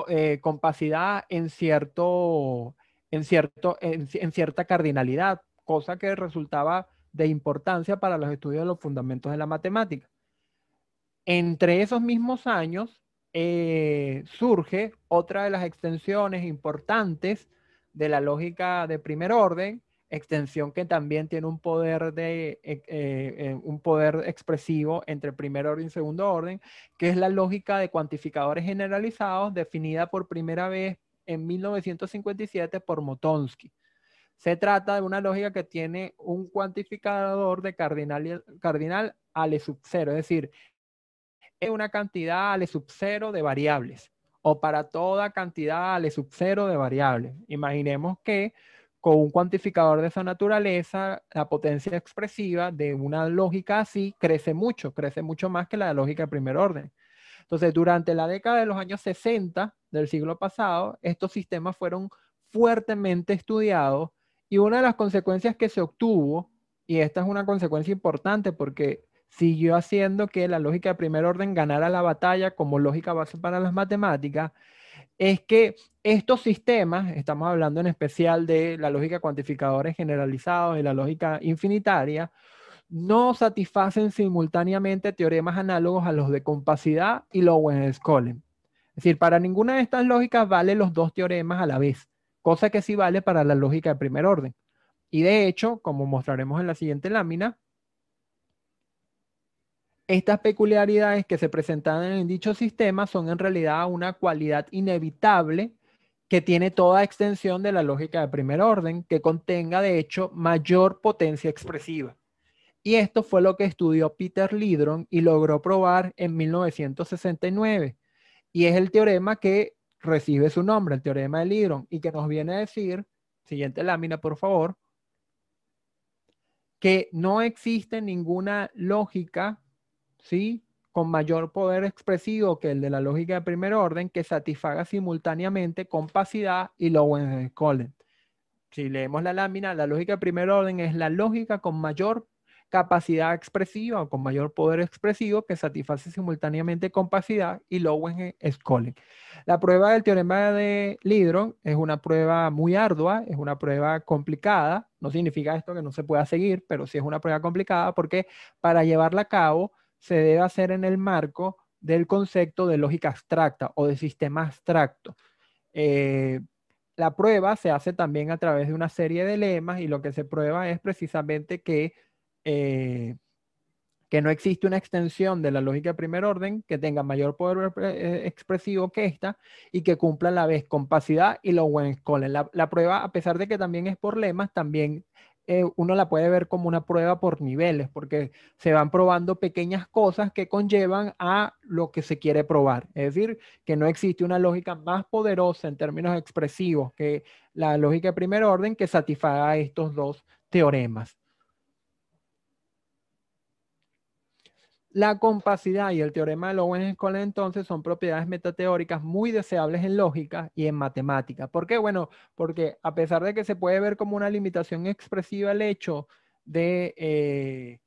eh, compacidad en cierto, en cierto, en cierta cardinalidad, cosa que resultaba de importancia para los estudios de los fundamentos de la matemática. Entre esos mismos años eh, surge otra de las extensiones importantes de la lógica de primer orden, extensión que también tiene un poder, de, eh, eh, un poder expresivo entre primer orden y segundo orden, que es la lógica de cuantificadores generalizados definida por primera vez en 1957 por Motonsky. Se trata de una lógica que tiene un cuantificador de cardinal, cardinal a sub cero, es decir, es una cantidad ale sub cero de variables o para toda cantidad a sub cero de variables. Imaginemos que con un cuantificador de esa naturaleza, la potencia expresiva de una lógica así crece mucho, crece mucho más que la lógica de primer orden. Entonces, durante la década de los años 60 del siglo pasado, estos sistemas fueron fuertemente estudiados y una de las consecuencias que se obtuvo, y esta es una consecuencia importante porque siguió haciendo que la lógica de primer orden ganara la batalla como lógica base para las matemáticas, es que estos sistemas, estamos hablando en especial de la lógica cuantificadores generalizados y la lógica infinitaria, no satisfacen simultáneamente teoremas análogos a los de compacidad y lowen Skolem. Es decir, para ninguna de estas lógicas valen los dos teoremas a la vez cosa que sí vale para la lógica de primer orden. Y de hecho, como mostraremos en la siguiente lámina, estas peculiaridades que se presentan en dicho sistema son en realidad una cualidad inevitable que tiene toda extensión de la lógica de primer orden, que contenga de hecho mayor potencia expresiva. Y esto fue lo que estudió Peter Lidron y logró probar en 1969. Y es el teorema que recibe su nombre, el teorema de Lidron, y que nos viene a decir, siguiente lámina, por favor, que no existe ninguna lógica, ¿sí? Con mayor poder expresivo que el de la lógica de primer orden que satisfaga simultáneamente compacidad y lowenz Si leemos la lámina, la lógica de primer orden es la lógica con mayor capacidad expresiva o con mayor poder expresivo que satisface simultáneamente compacidad y lowen skolem La prueba del teorema de Lidron es una prueba muy ardua, es una prueba complicada, no significa esto que no se pueda seguir, pero sí es una prueba complicada porque para llevarla a cabo se debe hacer en el marco del concepto de lógica abstracta o de sistema abstracto. Eh, la prueba se hace también a través de una serie de lemas y lo que se prueba es precisamente que eh, que no existe una extensión de la lógica de primer orden que tenga mayor poder eh, expresivo que esta y que cumpla la vez compacidad y buenos La, la prueba, a pesar de que también es por lemas, también eh, uno la puede ver como una prueba por niveles, porque se van probando pequeñas cosas que conllevan a lo que se quiere probar. Es decir, que no existe una lógica más poderosa en términos expresivos que la lógica de primer orden que satisfaga estos dos teoremas. La compacidad y el teorema de en escola entonces son propiedades metateóricas muy deseables en lógica y en matemática. ¿Por qué? Bueno, porque a pesar de que se puede ver como una limitación expresiva el hecho de eh,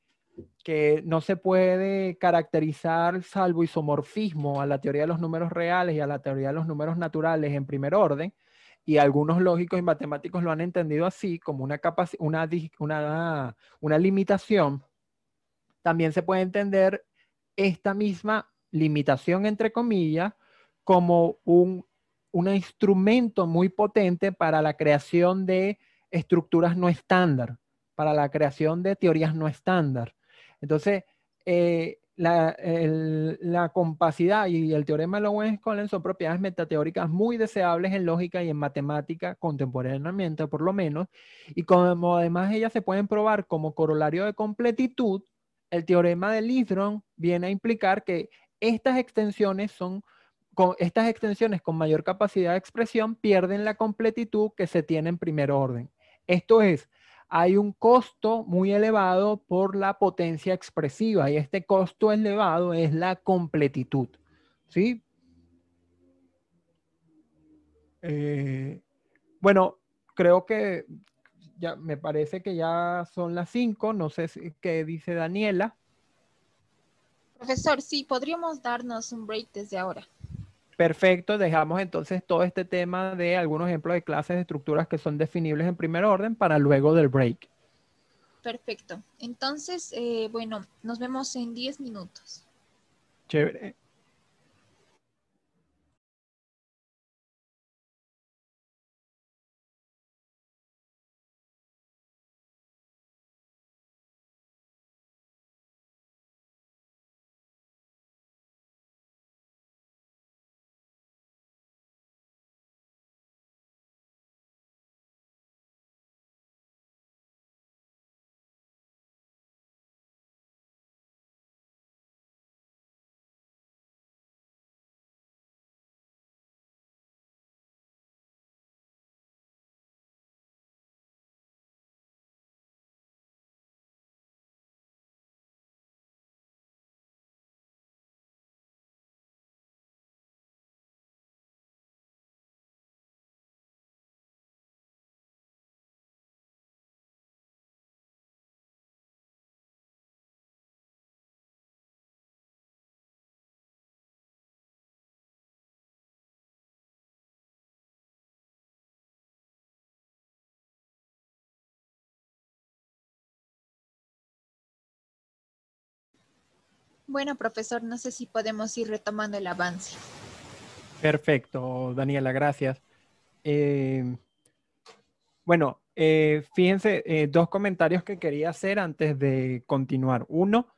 que no se puede caracterizar salvo isomorfismo a la teoría de los números reales y a la teoría de los números naturales en primer orden, y algunos lógicos y matemáticos lo han entendido así como una, una, una, una limitación también se puede entender esta misma limitación, entre comillas, como un, instrumento muy potente para la creación de estructuras no estándar, para la creación de teorías no estándar. Entonces, eh, la, compacidad y el teorema de Löwenheim-Skolem son propiedades metateóricas muy deseables en lógica y en matemática contemporáneamente, por lo menos, y como además ellas se pueden probar como corolario de completitud, el teorema de Lindström viene a implicar que estas extensiones son con estas extensiones con mayor capacidad de expresión pierden la completitud que se tiene en primer orden. Esto es, hay un costo muy elevado por la potencia expresiva y este costo elevado es la completitud. ¿Sí? Eh, bueno, creo que me parece que ya son las cinco. no sé qué dice Daniela. Profesor, sí, podríamos darnos un break desde ahora. Perfecto, dejamos entonces todo este tema de algunos ejemplos de clases de estructuras que son definibles en primer orden para luego del break. Perfecto, entonces, eh, bueno, nos vemos en diez minutos. Chévere. Bueno, profesor, no sé si podemos ir retomando el avance. Perfecto, Daniela, gracias. Eh, bueno, eh, fíjense, eh, dos comentarios que quería hacer antes de continuar. Uno,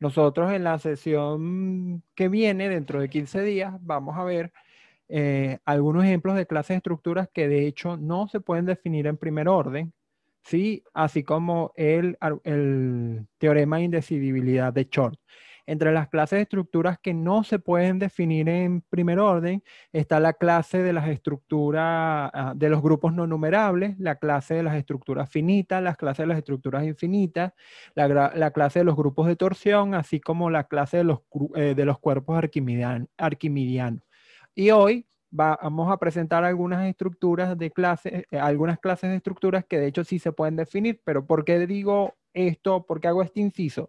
nosotros en la sesión que viene, dentro de 15 días, vamos a ver algunos ejemplos de clases estructuras que de hecho no se pueden definir en primer orden ¿sí? así como el, teorema de indecidibilidad de Short. Entre las clases de estructuras que no se pueden definir en primer orden está la clase de las estructuras ah, de los grupos no numerables, la clase de las estructuras finitas, la clase de las estructuras infinitas, la, clase de los grupos de torsión, así como la clase de los, eh, de los cuerpos arquimidianos. Y hoy vamos a presentar algunas estructuras de clases, eh, eh, algunas clases de estructuras que de hecho sí se pueden definir, pero ¿por qué digo esto? ¿Por qué hago este inciso?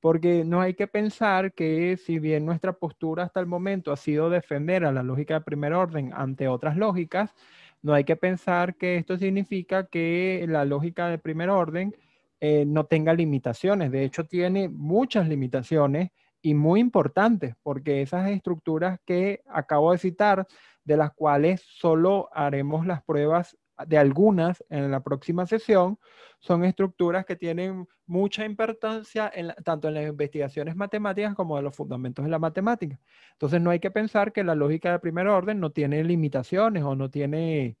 Porque no hay que pensar que si bien nuestra postura hasta el momento ha sido defender a la lógica de primer orden ante otras lógicas, no hay que pensar que esto significa que la lógica de primer orden eh, no tenga limitaciones. De hecho, tiene muchas limitaciones y muy importantes, porque esas estructuras que acabo de citar de las cuales solo haremos las pruebas de algunas en la próxima sesión, son estructuras que tienen mucha importancia tanto en las investigaciones matemáticas como en los fundamentos de la matemática. Entonces no hay que pensar que la lógica de primer orden no tiene limitaciones o no tiene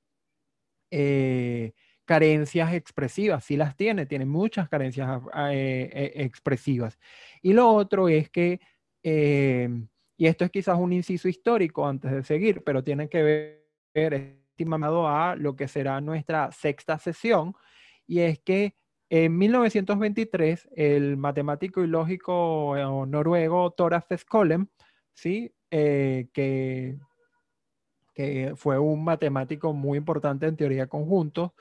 eh, carencias expresivas, sí las tiene, tiene muchas carencias ah, eh, eh, expresivas. Y lo otro es que y esto es quizás un inciso histórico antes de seguir, pero tiene que ver, estimado, a lo que será nuestra sexta sesión, y es que en 1923, el matemático y lógico eh, noruego Thoralf Skolem, ¿sí? Eh, que, que, fue un matemático muy importante en teoría conjuntos,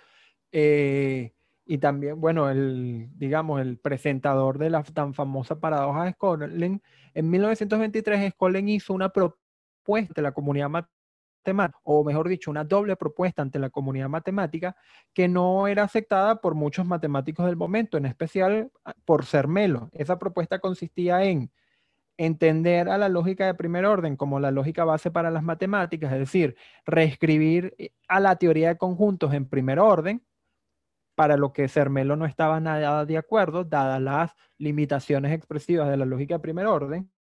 eh, y también, bueno, el, digamos, el presentador de la tan famosa paradoja de Schollen, en 1923 Schollen hizo una propuesta a la comunidad matemática, o mejor dicho, una doble propuesta ante la comunidad matemática que no era aceptada por muchos matemáticos del momento, en especial ah, por Sermelo. Esa propuesta consistía en entender a la lógica de primer orden como la lógica base para las matemáticas, es decir, reescribir eh, a la teoría de conjuntos en primer orden, para lo que Cermelo no estaba nada de acuerdo, dadas las limitaciones expresivas de la lógica de primer orden.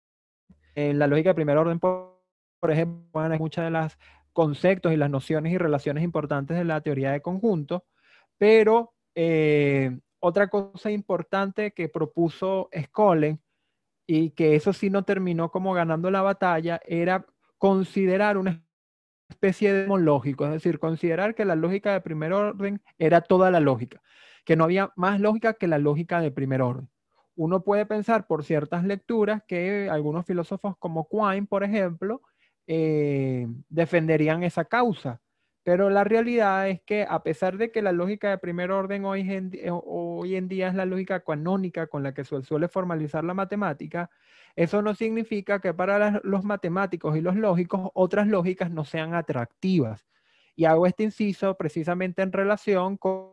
En la lógica de primer orden, por, ejemplo ejemplo, muchas de las conceptos y las nociones y relaciones importantes de la teoría de conjunto, pero eh, otra cosa importante que propuso Schollen y que eso sí no terminó como ganando la batalla era considerar una especie de lógico, es decir, considerar que la lógica de primer orden era toda la lógica, que no había más lógica que la lógica de primer orden. Uno puede pensar por ciertas lecturas que algunos filósofos como Quine, por ejemplo, eh, defenderían esa causa, pero la realidad es que a pesar de que la lógica de primer orden hoy eh, en, día es la lógica canónica con la que suele formalizar la matemática, eso no significa que para los matemáticos y los lógicos otras lógicas no sean atractivas. Y hago este inciso precisamente en relación con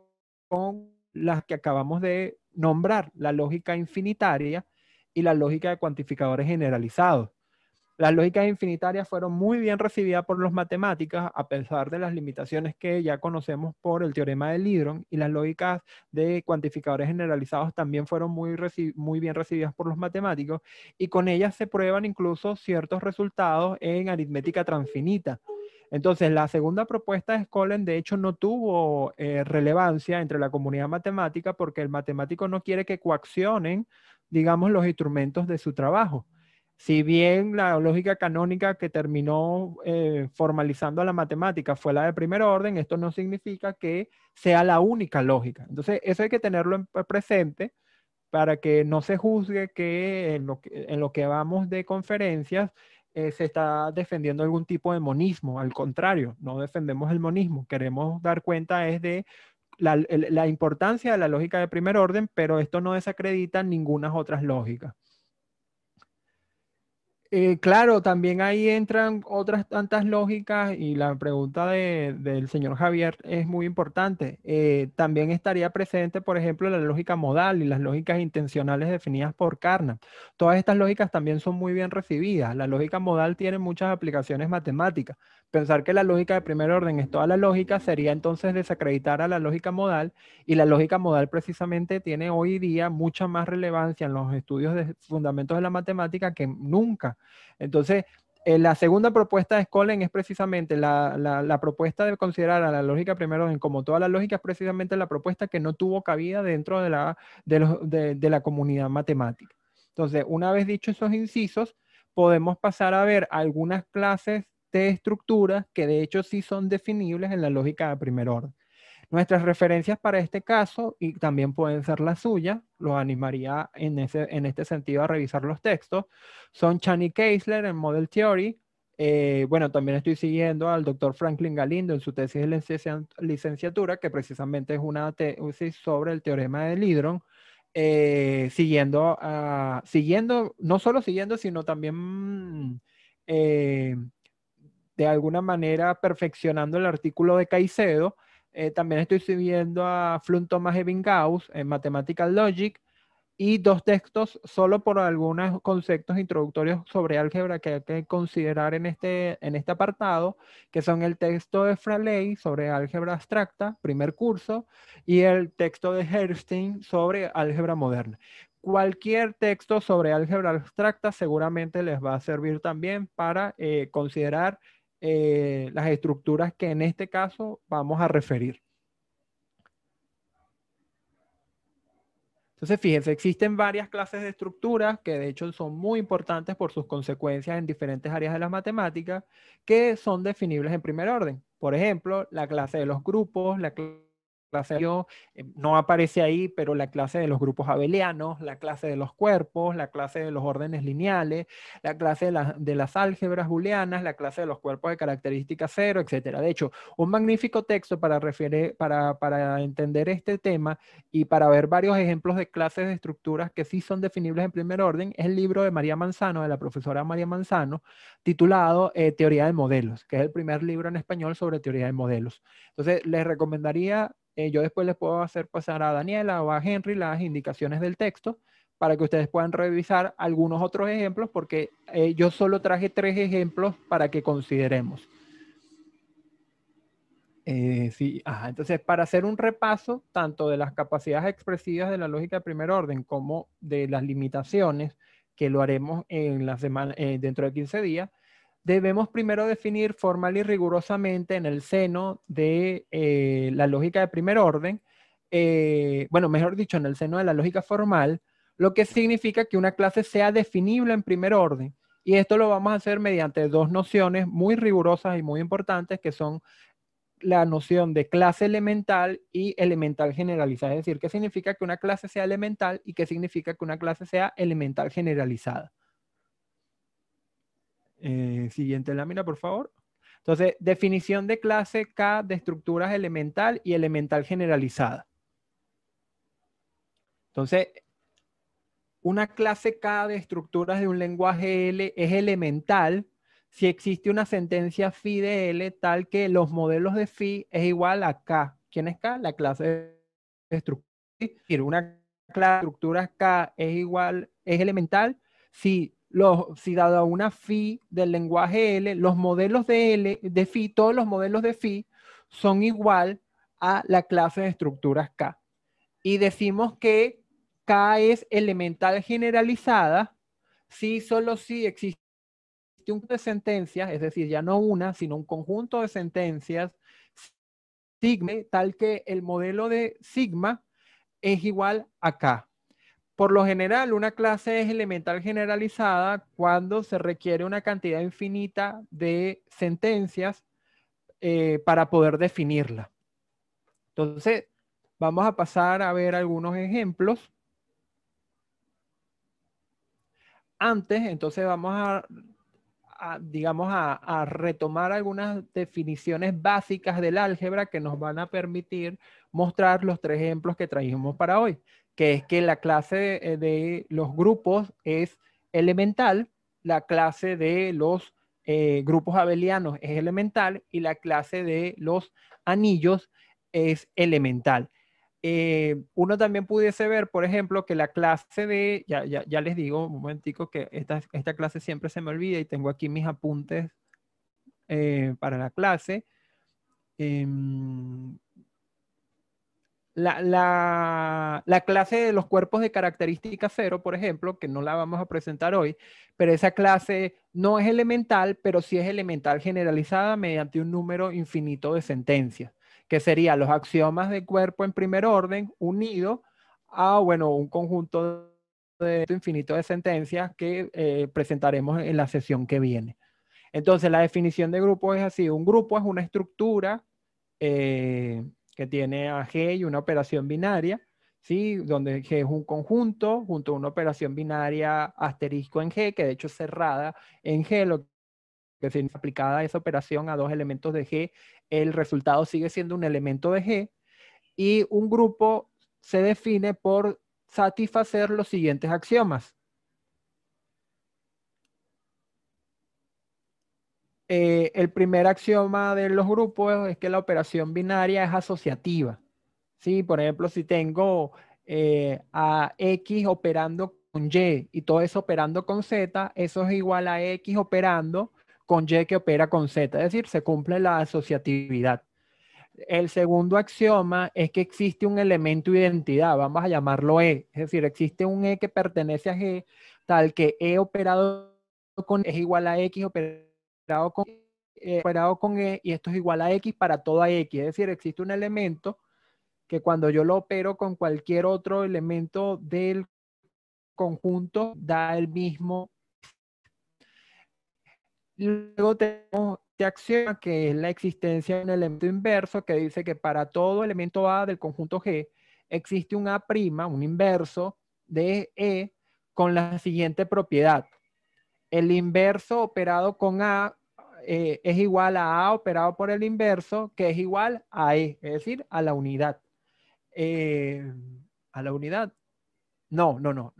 las que acabamos de nombrar, la lógica infinitaria y la lógica de cuantificadores generalizados. Las lógicas infinitarias fueron muy bien recibidas por los matemáticos a pesar de las limitaciones que ya conocemos por el teorema de Lidron, y las lógicas de cuantificadores generalizados también fueron muy, muy bien recibidas por los matemáticos, y con ellas se prueban incluso ciertos resultados en aritmética transfinita. Entonces, la segunda propuesta de Skolem, de hecho, no tuvo eh, relevancia entre la comunidad matemática porque el matemático no quiere que coaccionen, digamos, los instrumentos de su trabajo. Si bien la lógica canónica que terminó eh, formalizando la matemática fue la de primer orden, esto no significa que sea la única lógica. Entonces, eso hay que tenerlo pues, presente para que no se juzgue que en lo que, vamos de conferencias eh, se está defendiendo algún tipo de monismo. Al contrario, no defendemos el monismo. Queremos dar cuenta es de la, importancia de la lógica de primer orden, pero esto no desacredita ninguna otra lógica. Eh, claro, también ahí entran otras tantas lógicas y la pregunta del señor Javier es muy importante. Eh, también estaría presente, por ejemplo, la lógica modal y las lógicas intencionales definidas por Carnap. Todas estas lógicas también son muy bien recibidas. La lógica modal tiene muchas aplicaciones matemáticas, pensar que la lógica de primer orden es toda la lógica sería entonces desacreditar a la lógica modal y la lógica modal precisamente tiene hoy día mucha más relevancia en los estudios de fundamentos de la matemática que nunca. Entonces, eh, la segunda propuesta de Schollen es precisamente la, propuesta de considerar a la lógica de primer orden como toda la lógica, es precisamente la propuesta que no tuvo cabida dentro de la, de, de la comunidad matemática. Entonces, una vez dicho esos incisos, podemos pasar a ver algunas clases estructuras que de hecho sí son definibles en la lógica de primer orden. Nuestras referencias para este caso, y también pueden ser las suyas, los animaría en, ese, en este sentido a revisar los textos, son Chani Keisler en Model Theory. Eh, bueno, también estoy siguiendo al doctor Franklin Galindo en su tesis de licenciatura, que precisamente es una tesis sobre el teorema de Lidron. Eh, siguiendo, siguiendo, no solo siguiendo, sino también mm, eh, de alguna manera perfeccionando el artículo de Caicedo. Eh, también estoy subiendo a Flun Thomas Ebbinghaus en Mathematical Logic y dos textos solo por algunos conceptos introductorios sobre álgebra que hay que considerar en este, en este apartado, que son el texto de Fraley sobre álgebra abstracta, primer curso, y el texto de Herstein sobre álgebra moderna. Cualquier texto sobre álgebra abstracta seguramente les va a servir también para eh, considerar eh, las estructuras que en este caso vamos a referir. Entonces, fíjense, existen varias clases de estructuras que de hecho son muy importantes por sus consecuencias en diferentes áreas de las matemáticas que son definibles en primer orden. Por ejemplo, la clase de los grupos, la clase clase em, no aparece ahí, pero la clase de los grupos abelianos, la clase de los cuerpos, la clase de los órdenes lineales, la clase de, las álgebras booleanas, la clase de los cuerpos de característica cero, etc. De hecho, un magnífico texto para, referir, para, entender este tema y para ver varios ejemplos de clases de estructuras que sí son definibles en primer orden es el libro de María Manzano, de la profesora María Manzano, titulado eh, Teoría de Modelos, que es el primer libro en español sobre teoría de modelos. Entonces, les recomendaría eh, yo después les puedo hacer pasar a Daniela o a Henry las indicaciones del texto para que ustedes puedan revisar algunos otros ejemplos, porque eh, yo solo traje tres ejemplos para que consideremos. Eh, sí, entonces, para hacer un repaso tanto de las capacidades expresivas de la lógica de primer orden como de las limitaciones, que lo haremos en dentro de 15 días, debemos primero definir formal y rigurosamente en el seno de eh, la lógica de primer orden, eh, bueno, mejor dicho, en el seno de la lógica formal, lo que significa que una clase sea definible en primer orden. Y esto lo vamos a hacer mediante dos nociones muy rigurosas y muy importantes que son la noción de clase elemental y elemental generalizada. Es decir, qué significa que una clase sea elemental y qué significa que una clase sea elemental generalizada. Eh, siguiente lámina, por favor. Entonces, definición de clase K de estructuras elemental y elemental generalizada. Entonces, una clase K de estructuras de un lenguaje L es elemental si existe una sentencia phi de L tal que los modelos de phi es igual a K. ¿Quién es K? La clase de estructuras. Una clase de estructuras K es igual, es elemental si si dado una phi del lenguaje L, los modelos de L, de phi, todos los modelos de phi son igual a la clase de estructuras K. Y decimos que K es elemental generalizada si solo si existe un conjunto de sentencias, es decir, ya no una, sino un conjunto de sentencias, sigma, tal que el modelo de sigma es igual a K. Por lo general, una clase es elemental generalizada cuando se requiere una cantidad infinita de sentencias eh, para poder definirla. Entonces, vamos a pasar a ver algunos ejemplos. Antes, entonces vamos a, digamos, a, a retomar algunas definiciones básicas del álgebra que nos van a permitir mostrar los tres ejemplos que trajimos para hoy que es que la clase eh, de, los grupos es elemental, la clase de los eh, grupos abelianos es elemental y la clase de los anillos es elemental. Eh, uno también pudiese ver, por ejemplo, que la clase de, ya, les digo un momentico que esta, esta, clase siempre se me olvida y tengo aquí mis apuntes para la clase. Em, la, clase de los cuerpos de característica cero, por ejemplo, que no la vamos a presentar hoy, pero esa clase no es elemental, pero sí es elemental generalizada mediante un número infinito de sentencias, que serían los axiomas de cuerpo en primer orden unido a, bueno, un conjunto de infinito de sentencias que eh, presentaremos en la sesión que viene. Entonces, la definición de grupo es así, un grupo es una estructura. Eh, que tiene a G y una operación binaria, ¿sí? Donde G es un conjunto junto a una operación binaria asterisco en G, que de hecho es cerrada en G, lo que significa aplicada esa operación a dos elementos de G, el resultado sigue siendo un elemento de G, y un grupo se define por satisfacer los siguientes axiomas. Eh, el primer axioma de los grupos es que la operación binaria es asociativa. ¿sí? Por ejemplo, si tengo eh, a X operando con Y y todo eso operando con Z, eso es igual a X operando con Y que opera con Z. Es decir, se cumple la asociatividad. El segundo axioma es que existe un elemento identidad, vamos a llamarlo E. Es decir, existe un E que pertenece a G, tal que E operado con e es igual a X operado cuadrado con, eh, con E y esto es igual a X para toda X. Es decir, existe un elemento que cuando yo lo opero con cualquier otro elemento del conjunto da el mismo. Luego tenemos esta acción que es la existencia de un elemento inverso que dice que para todo elemento A del conjunto G existe un A', un inverso de E con la siguiente propiedad el inverso operado con A eh, es igual a A operado por el inverso, que es igual a E, es decir, a la unidad. Eh, a la unidad. No, no, no,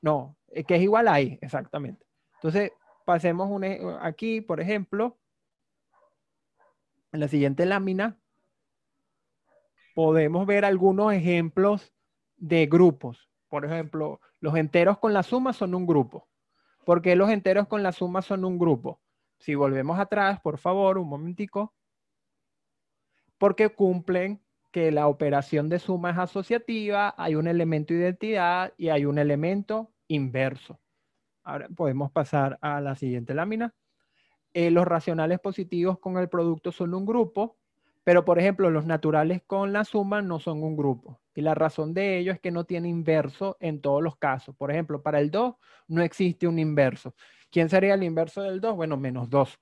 no, eh, que es igual a E, exactamente. Entonces, pasemos un, aquí, por ejemplo, en la siguiente lámina, podemos ver algunos ejemplos de grupos. Por ejemplo, los enteros con la suma son un grupo porque los enteros con la suma son un grupo? Si volvemos atrás, por favor, un momentico. Porque cumplen que la operación de suma es asociativa, hay un elemento identidad y hay un elemento inverso. Ahora podemos pasar a la siguiente lámina. Eh, los racionales positivos con el producto son un grupo, pero por ejemplo los naturales con la suma no son un grupo. Y la razón de ello es que no tiene inverso en todos los casos. Por ejemplo, para el 2 no existe un inverso. ¿Quién sería el inverso del 2? Bueno, menos 2.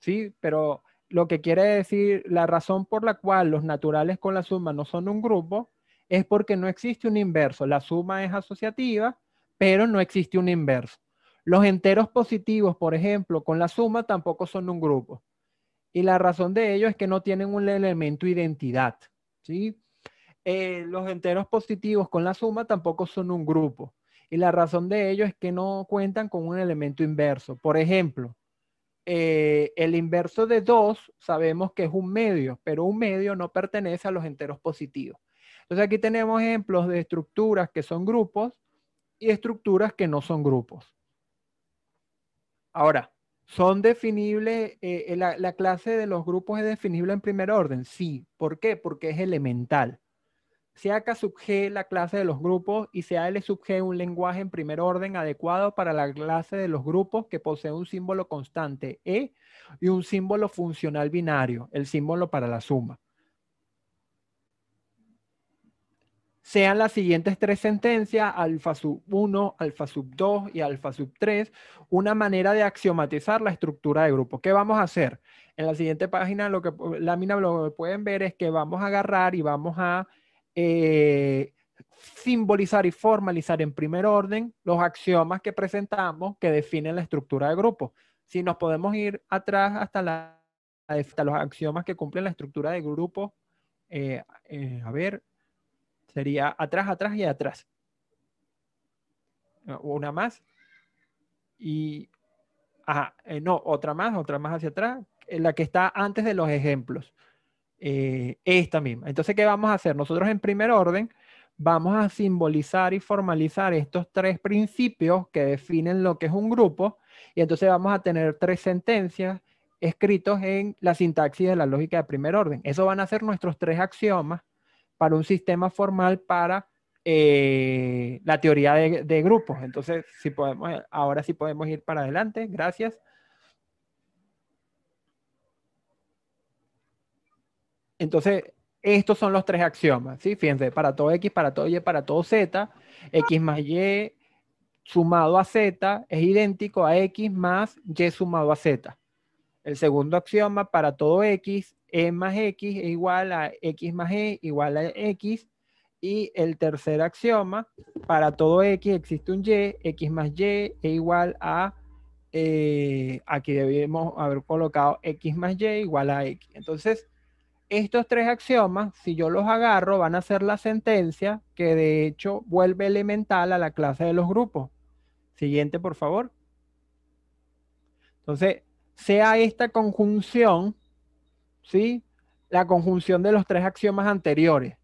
¿Sí? Pero lo que quiere decir, la razón por la cual los naturales con la suma no son un grupo es porque no existe un inverso. La suma es asociativa, pero no existe un inverso. Los enteros positivos, por ejemplo, con la suma tampoco son un grupo. Y la razón de ello es que no tienen un elemento identidad. ¿Sí? Eh, los enteros positivos con la suma tampoco son un grupo. Y la razón de ello es que no cuentan con un elemento inverso. Por ejemplo, eh, el inverso de 2 sabemos que es un medio, pero un medio no pertenece a los enteros positivos. Entonces aquí tenemos ejemplos de estructuras que son grupos y estructuras que no son grupos. Ahora, ¿son definibles? Eh, la, ¿La clase de los grupos es definible en primer orden? Sí. ¿Por qué? Porque es elemental sea K sub G la clase de los grupos y sea L sub G un lenguaje en primer orden adecuado para la clase de los grupos que posee un símbolo constante E y un símbolo funcional binario, el símbolo para la suma. sean las siguientes tres sentencias, alfa sub 1, alfa sub 2 y alfa sub 3, una manera de axiomatizar la estructura de grupo. ¿Qué vamos a hacer? En la siguiente página, lo que lámina lo pueden ver es que vamos a agarrar y vamos a eh, simbolizar y formalizar en primer orden los axiomas que presentamos que definen la estructura de grupo. Si nos podemos ir atrás hasta, la, hasta los axiomas que cumplen la estructura de grupo eh, eh, a ver, sería atrás, atrás y atrás. Ah, una más. Y, ajá, no, otra más, otra más hacia atrás, la que está antes de los ejemplos. Eh, esta misma. Entonces, ¿qué vamos a hacer? Nosotros en primer orden vamos a simbolizar y formalizar estos tres principios que definen lo que es un grupo y entonces vamos a tener tres sentencias escritos en la sintaxis de la lógica de primer orden. Eso van a ser nuestros tres axiomas para un sistema formal para eh, la teoría de, de, grupos. Entonces, si podemos, ahora sí podemos ir para adelante. Gracias. Entonces, estos son los tres axiomas, ¿sí? Fíjense, para todo X, para todo Y, para todo Z, X más Y sumado a Z es idéntico a X más Y sumado a Z. El segundo axioma para todo X, E más X es igual a X más E igual a X. Y el tercer axioma, para todo X existe un Y, X más Y es igual a, eh, aquí debemos haber colocado X más Y igual a X. Entonces, estos tres axiomas, si yo los agarro, van a ser la sentencia que de hecho vuelve elemental a la clase de los grupos. Siguiente, por favor. Entonces, sea esta conjunción, ¿sí? La conjunción de los tres axiomas anteriores.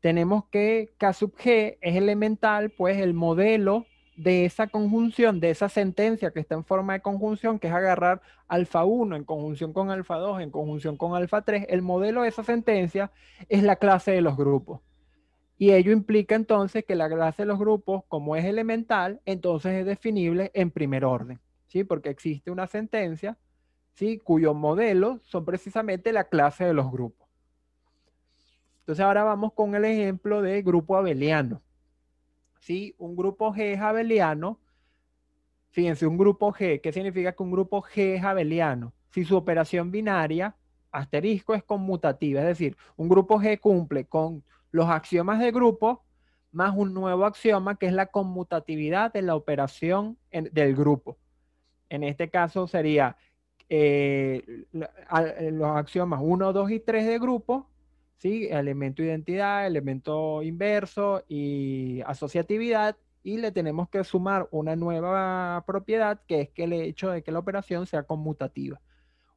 Tenemos que K sub G es elemental, pues el modelo de esa conjunción, de esa sentencia que está en forma de conjunción, que es agarrar alfa 1 en conjunción con alfa 2, en conjunción con alfa 3, el modelo de esa sentencia es la clase de los grupos. Y ello implica entonces que la clase de los grupos, como es elemental, entonces es definible en primer orden, ¿sí? Porque existe una sentencia, ¿sí? Cuyos modelos son precisamente la clase de los grupos. Entonces ahora vamos con el ejemplo de grupo abeliano. Si Un grupo G es abeliano, fíjense, un grupo G, ¿qué significa que un grupo G es abeliano? Si su operación binaria, asterisco, es conmutativa, es decir, un grupo G cumple con los axiomas de grupo más un nuevo axioma que es la conmutatividad de la operación del grupo. En este caso sería eh, los axiomas 1, 2 y 3 de grupo ¿sí? Elemento identidad, elemento inverso y asociatividad. Y le tenemos que sumar una nueva propiedad que es que el hecho de que la operación sea conmutativa.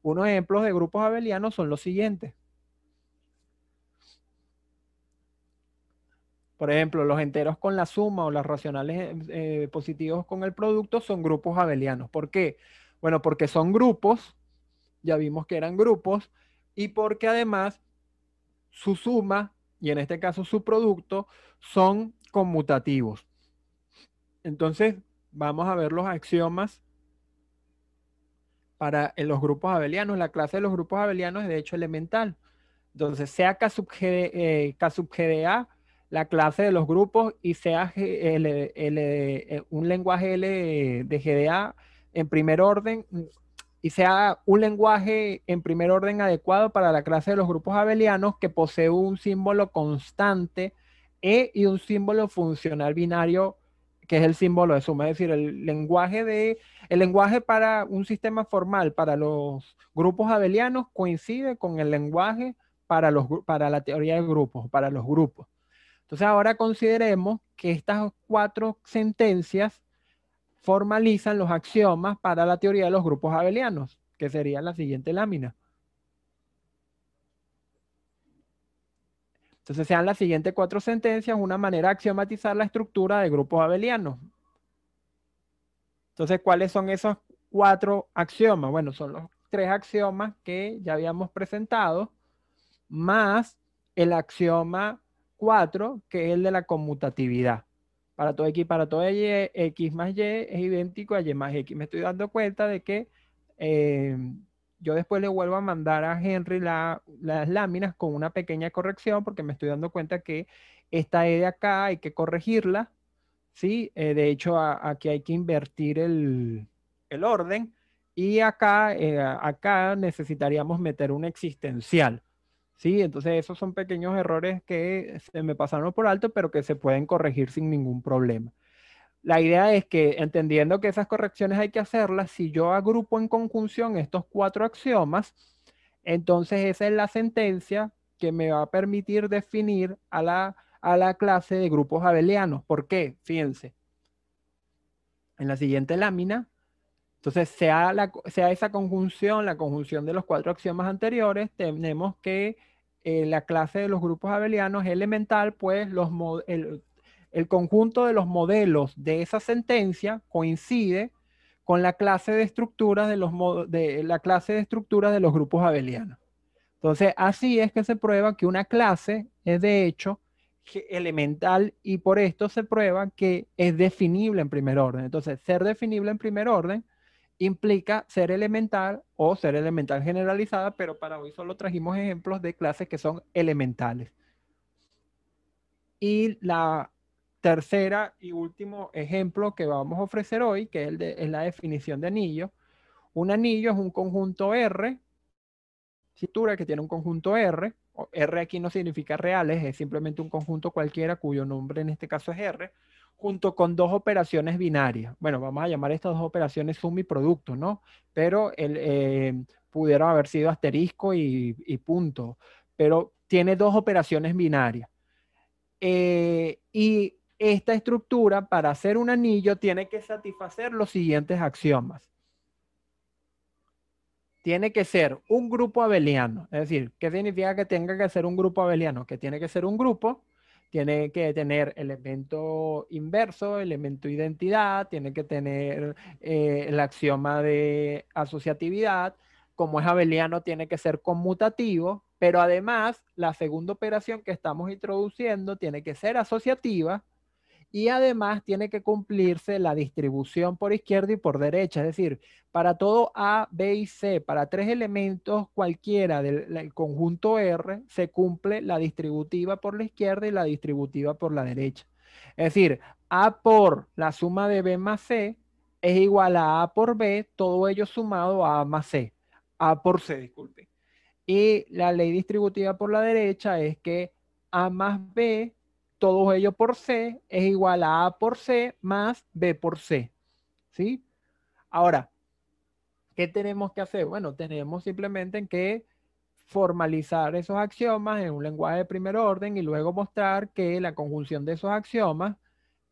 Unos ejemplos de grupos abelianos son los siguientes. Por ejemplo, los enteros con la suma o las racionales eh, positivos con el producto son grupos abelianos. ¿Por qué? Bueno, porque son grupos, ya vimos que eran grupos, y porque además su suma y en este caso su producto son conmutativos. Entonces, vamos a ver los axiomas para los grupos abelianos. La clase de los grupos abelianos es de hecho elemental. Entonces, sea K sub, G, eh, la clase de los grupos y sea eh, un lenguaje L de GDA en primer orden, y sea un lenguaje en primer orden adecuado para la clase de los grupos abelianos que posee un símbolo constante E y un símbolo funcional binario que es el símbolo de suma, es decir, el lenguaje de el lenguaje para un sistema formal para los grupos abelianos coincide con el lenguaje para los para la teoría de grupos, para los grupos. Entonces ahora consideremos que estas cuatro sentencias formalizan los axiomas para la teoría de los grupos abelianos, que sería la siguiente lámina. Entonces sean las siguientes cuatro sentencias una manera de axiomatizar la estructura de grupos abelianos. Entonces, ¿cuáles son esos cuatro axiomas? Bueno, son los tres axiomas que ya habíamos presentado, más el axioma 4, que es el de la conmutatividad para todo x para todo y, x eh, más y es idéntico a y más x. Me estoy dando cuenta de que em, yo después le vuelvo a mandar a Henry las láminas con una pequeña corrección porque me estoy dando cuenta que esta E de acá hay que corregirla, ¿sí? Eh, de hecho, aquí hay que invertir el, orden y acá, eh, acá necesitaríamos meter un existencial. Sí, entonces esos son pequeños errores que se me pasaron por alto, pero que se pueden corregir sin ningún problema. La idea es que entendiendo que esas correcciones hay que hacerlas, si yo agrupo en conjunción estos cuatro axiomas, entonces esa es la sentencia que me va a permitir definir a la, a la clase de grupos abelianos. ¿Por qué? Fíjense. En la siguiente lámina entonces, sea, esa conjunción, la conjunción de los cuatro axiomas anteriores, tenemos que eh, la clase de los grupos abelianos elemental, pues los, el, el conjunto de los modelos de esa sentencia coincide con la clase de estructuras de los de la clase de estructuras de los grupos abelianos. Entonces, así es que se prueba que una clase es de hecho elemental y por esto se prueba que es definible en primer orden. Entonces, ser definible en primer orden implica ser elemental o ser elemental generalizada, pero para hoy solo trajimos ejemplos de clases que son elementales. Y la tercera y último ejemplo que vamos a ofrecer hoy, que es, la definición de anillo. Un anillo es un conjunto R, cintura que tiene un conjunto R, R aquí no significa reales, es simplemente un conjunto cualquiera cuyo nombre en este caso es R, junto con dos operaciones binarias. Bueno, vamos a llamar estas dos operaciones sum y producto, ¿no? Pero el, eh, pudieron haber sido asterisco y, punto. Pero tiene dos operaciones binarias. Eh, y esta estructura, para hacer un anillo, tiene que satisfacer los siguientes axiomas. Tiene que ser un grupo abeliano. Es decir, ¿qué significa que tenga que ser un grupo abeliano? Que tiene que ser un grupo tiene que tener elemento inverso, elemento identidad, tiene que tener eh, el axioma de asociatividad, como es abeliano tiene que ser conmutativo, pero además la segunda operación que estamos introduciendo tiene que ser asociativa, y además tiene que cumplirse la distribución por izquierda y por derecha, es decir, para todo A, B y C, para tres elementos cualquiera del conjunto R, se cumple la distributiva por la izquierda y la distributiva por la derecha. Es decir, A por la suma de B más C es igual a A por B, todo ello sumado a A más C, A por C, disculpe. Y la ley distributiva por la derecha es que A más B todos ellos por C es igual a A por C más B por C. ¿Sí? Ahora, ¿qué tenemos que hacer? Bueno, tenemos simplemente que formalizar esos axiomas en un lenguaje de primer orden y luego mostrar que la conjunción de esos axiomas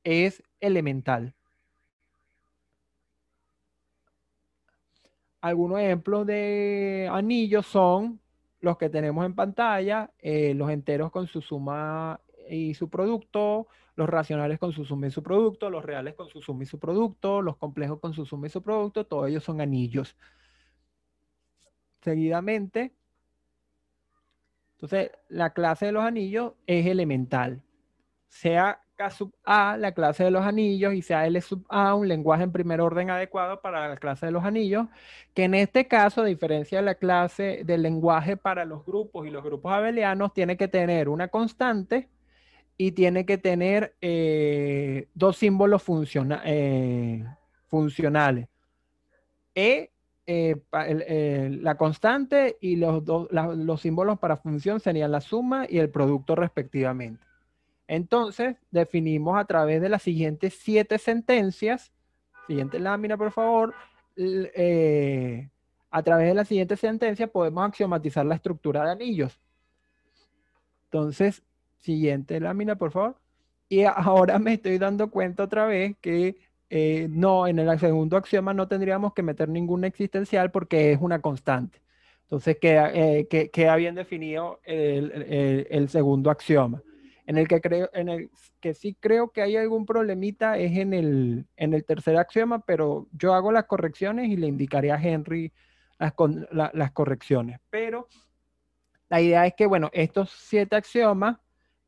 es elemental. Algunos ejemplos de anillos son los que tenemos en pantalla, eh, los enteros con su suma y su producto, los racionales con su suma y su producto, los reales con su suma y su producto, los complejos con su suma y su producto, todos ellos son anillos. Seguidamente, entonces la clase de los anillos es elemental. Sea K sub A la clase de los anillos y sea L sub A un lenguaje en primer orden adecuado para la clase de los anillos, que en este caso, a diferencia de la clase del lenguaje para los grupos y los grupos abelianos, tiene que tener una constante y tiene que tener eh, dos símbolos eh, funcionales. E, eh, la constante y los, dos, los símbolos para función serían la suma y el producto respectivamente. Entonces, definimos a través de las siguientes siete sentencias, siguiente lámina por favor, a través de la siguiente sentencia podemos axiomatizar la estructura de anillos. Entonces, Siguiente lámina, por favor. Y ahora me estoy dando cuenta otra vez que eh, no, en el segundo axioma no tendríamos que meter ningún existencial porque es una constante. Entonces queda, eh, que, queda bien definido el, segundo axioma. En el, que creo, en el que sí creo que hay algún problemita es en el, en el tercer axioma, pero yo hago las correcciones y le indicaré a Henry las, con, las correcciones. Pero la idea es que, bueno, estos siete axiomas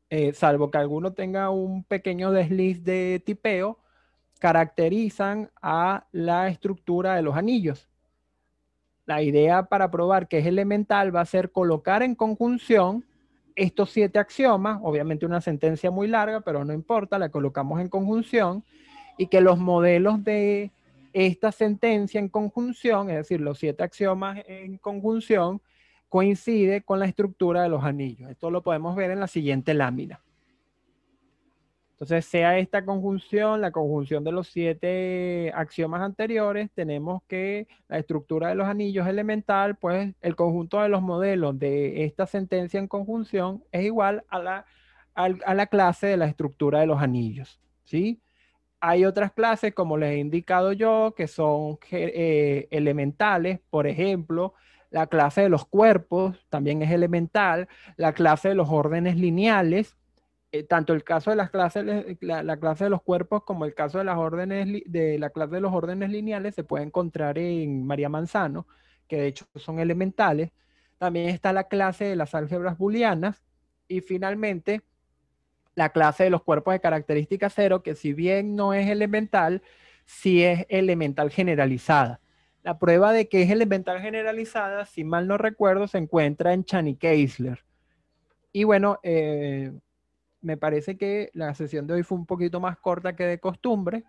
eh, salvo que alguno tenga un pequeño desliz de tipeo, caracterizan a la estructura de los anillos. La idea para probar que es elemental va a ser colocar en conjunción estos siete axiomas, obviamente una sentencia muy larga, pero no importa, la colocamos en conjunción, y que los modelos de esta sentencia en conjunción, es decir, los siete axiomas en conjunción, coincide con la estructura de los anillos. Esto lo podemos ver en la siguiente lámina. Entonces, sea esta conjunción, la conjunción de los siete axiomas anteriores, tenemos que la estructura de los anillos elemental, pues el conjunto de los modelos de esta sentencia en conjunción es igual a la, a la clase de la estructura de los anillos, ¿sí? Hay otras clases, como les he indicado yo, que son eh, elementales, por ejemplo, la clase de los cuerpos también es elemental, la clase de los órdenes lineales, eh, tanto el caso de las clases, la, clase de los cuerpos como el caso de las órdenes, de la clase de los órdenes lineales se puede encontrar en María Manzano, que de hecho son elementales. También está la clase de las álgebras booleanas y finalmente la clase de los cuerpos de característica cero, que si bien no es elemental, sí es elemental generalizada. La prueba de que es el elemental generalizada, si mal no recuerdo, se encuentra en Chani Keisler. Y bueno, eh, me parece que la sesión de hoy fue un poquito más corta que de costumbre,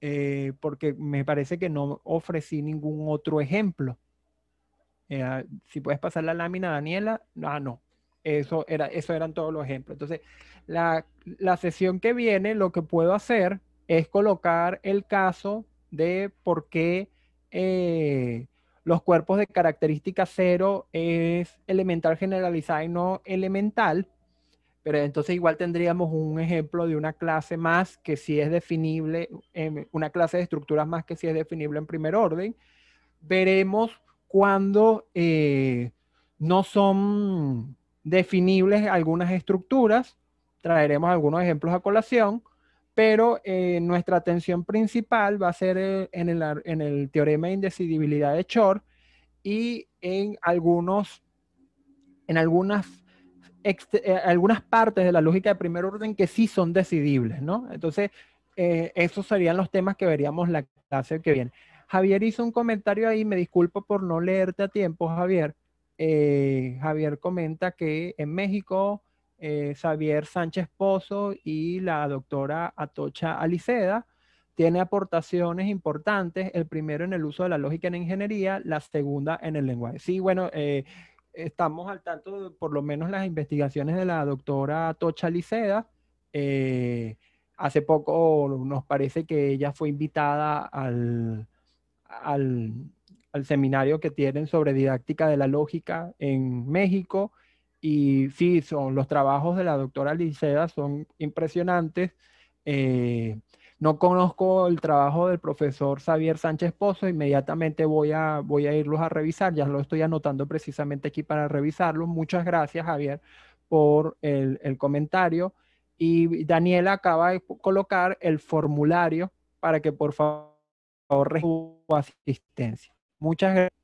eh, porque me parece que no ofrecí ningún otro ejemplo. Eh, ah, si puedes pasar la lámina, Daniela. Ah, no. Eso, era, eso eran todos los ejemplos. Entonces, la, la sesión que viene, lo que puedo hacer es colocar el caso de por qué eh, los cuerpos de característica cero es elemental generalizada y no elemental, pero entonces igual tendríamos un ejemplo de una clase más que si sí es definible, en, em, una clase de estructuras más que si sí es definible en primer orden. Veremos cuando eh, no son definibles algunas estructuras, traeremos algunos ejemplos a colación, pero eh, nuestra atención principal va a ser eh, en, el, teorema de indecidibilidad de Chor y en algunos, en algunas, eh, algunas partes de la lógica de primer orden que sí son decidibles, ¿no? Entonces, esos serían los temas que veríamos la clase que viene. Javier hizo un comentario ahí, me disculpo por no leerte a tiempo, Javier. Javier comenta que en México eh, Xavier Sánchez Pozo y la doctora Atocha Aliceda. Tiene aportaciones importantes, el primero en el uso de la lógica en ingeniería, la segunda en el lenguaje. Sí, bueno, eh, estamos al tanto por lo menos las investigaciones de la doctora Atocha Aliceda. Eh, hace poco nos parece que ella fue invitada al seminario que tienen sobre didáctica de la lógica en México y sí, son los trabajos de la doctora Licea son impresionantes. Eh, no conozco el trabajo del profesor Xavier Sánchez Pozo, inmediatamente voy a, voy a irlos a revisar, ya lo estoy anotando precisamente aquí para revisarlo. Muchas gracias, Javier, por el, el comentario. Y Daniela acaba de colocar el formulario para que por favor su asistencia. Muchas gracias.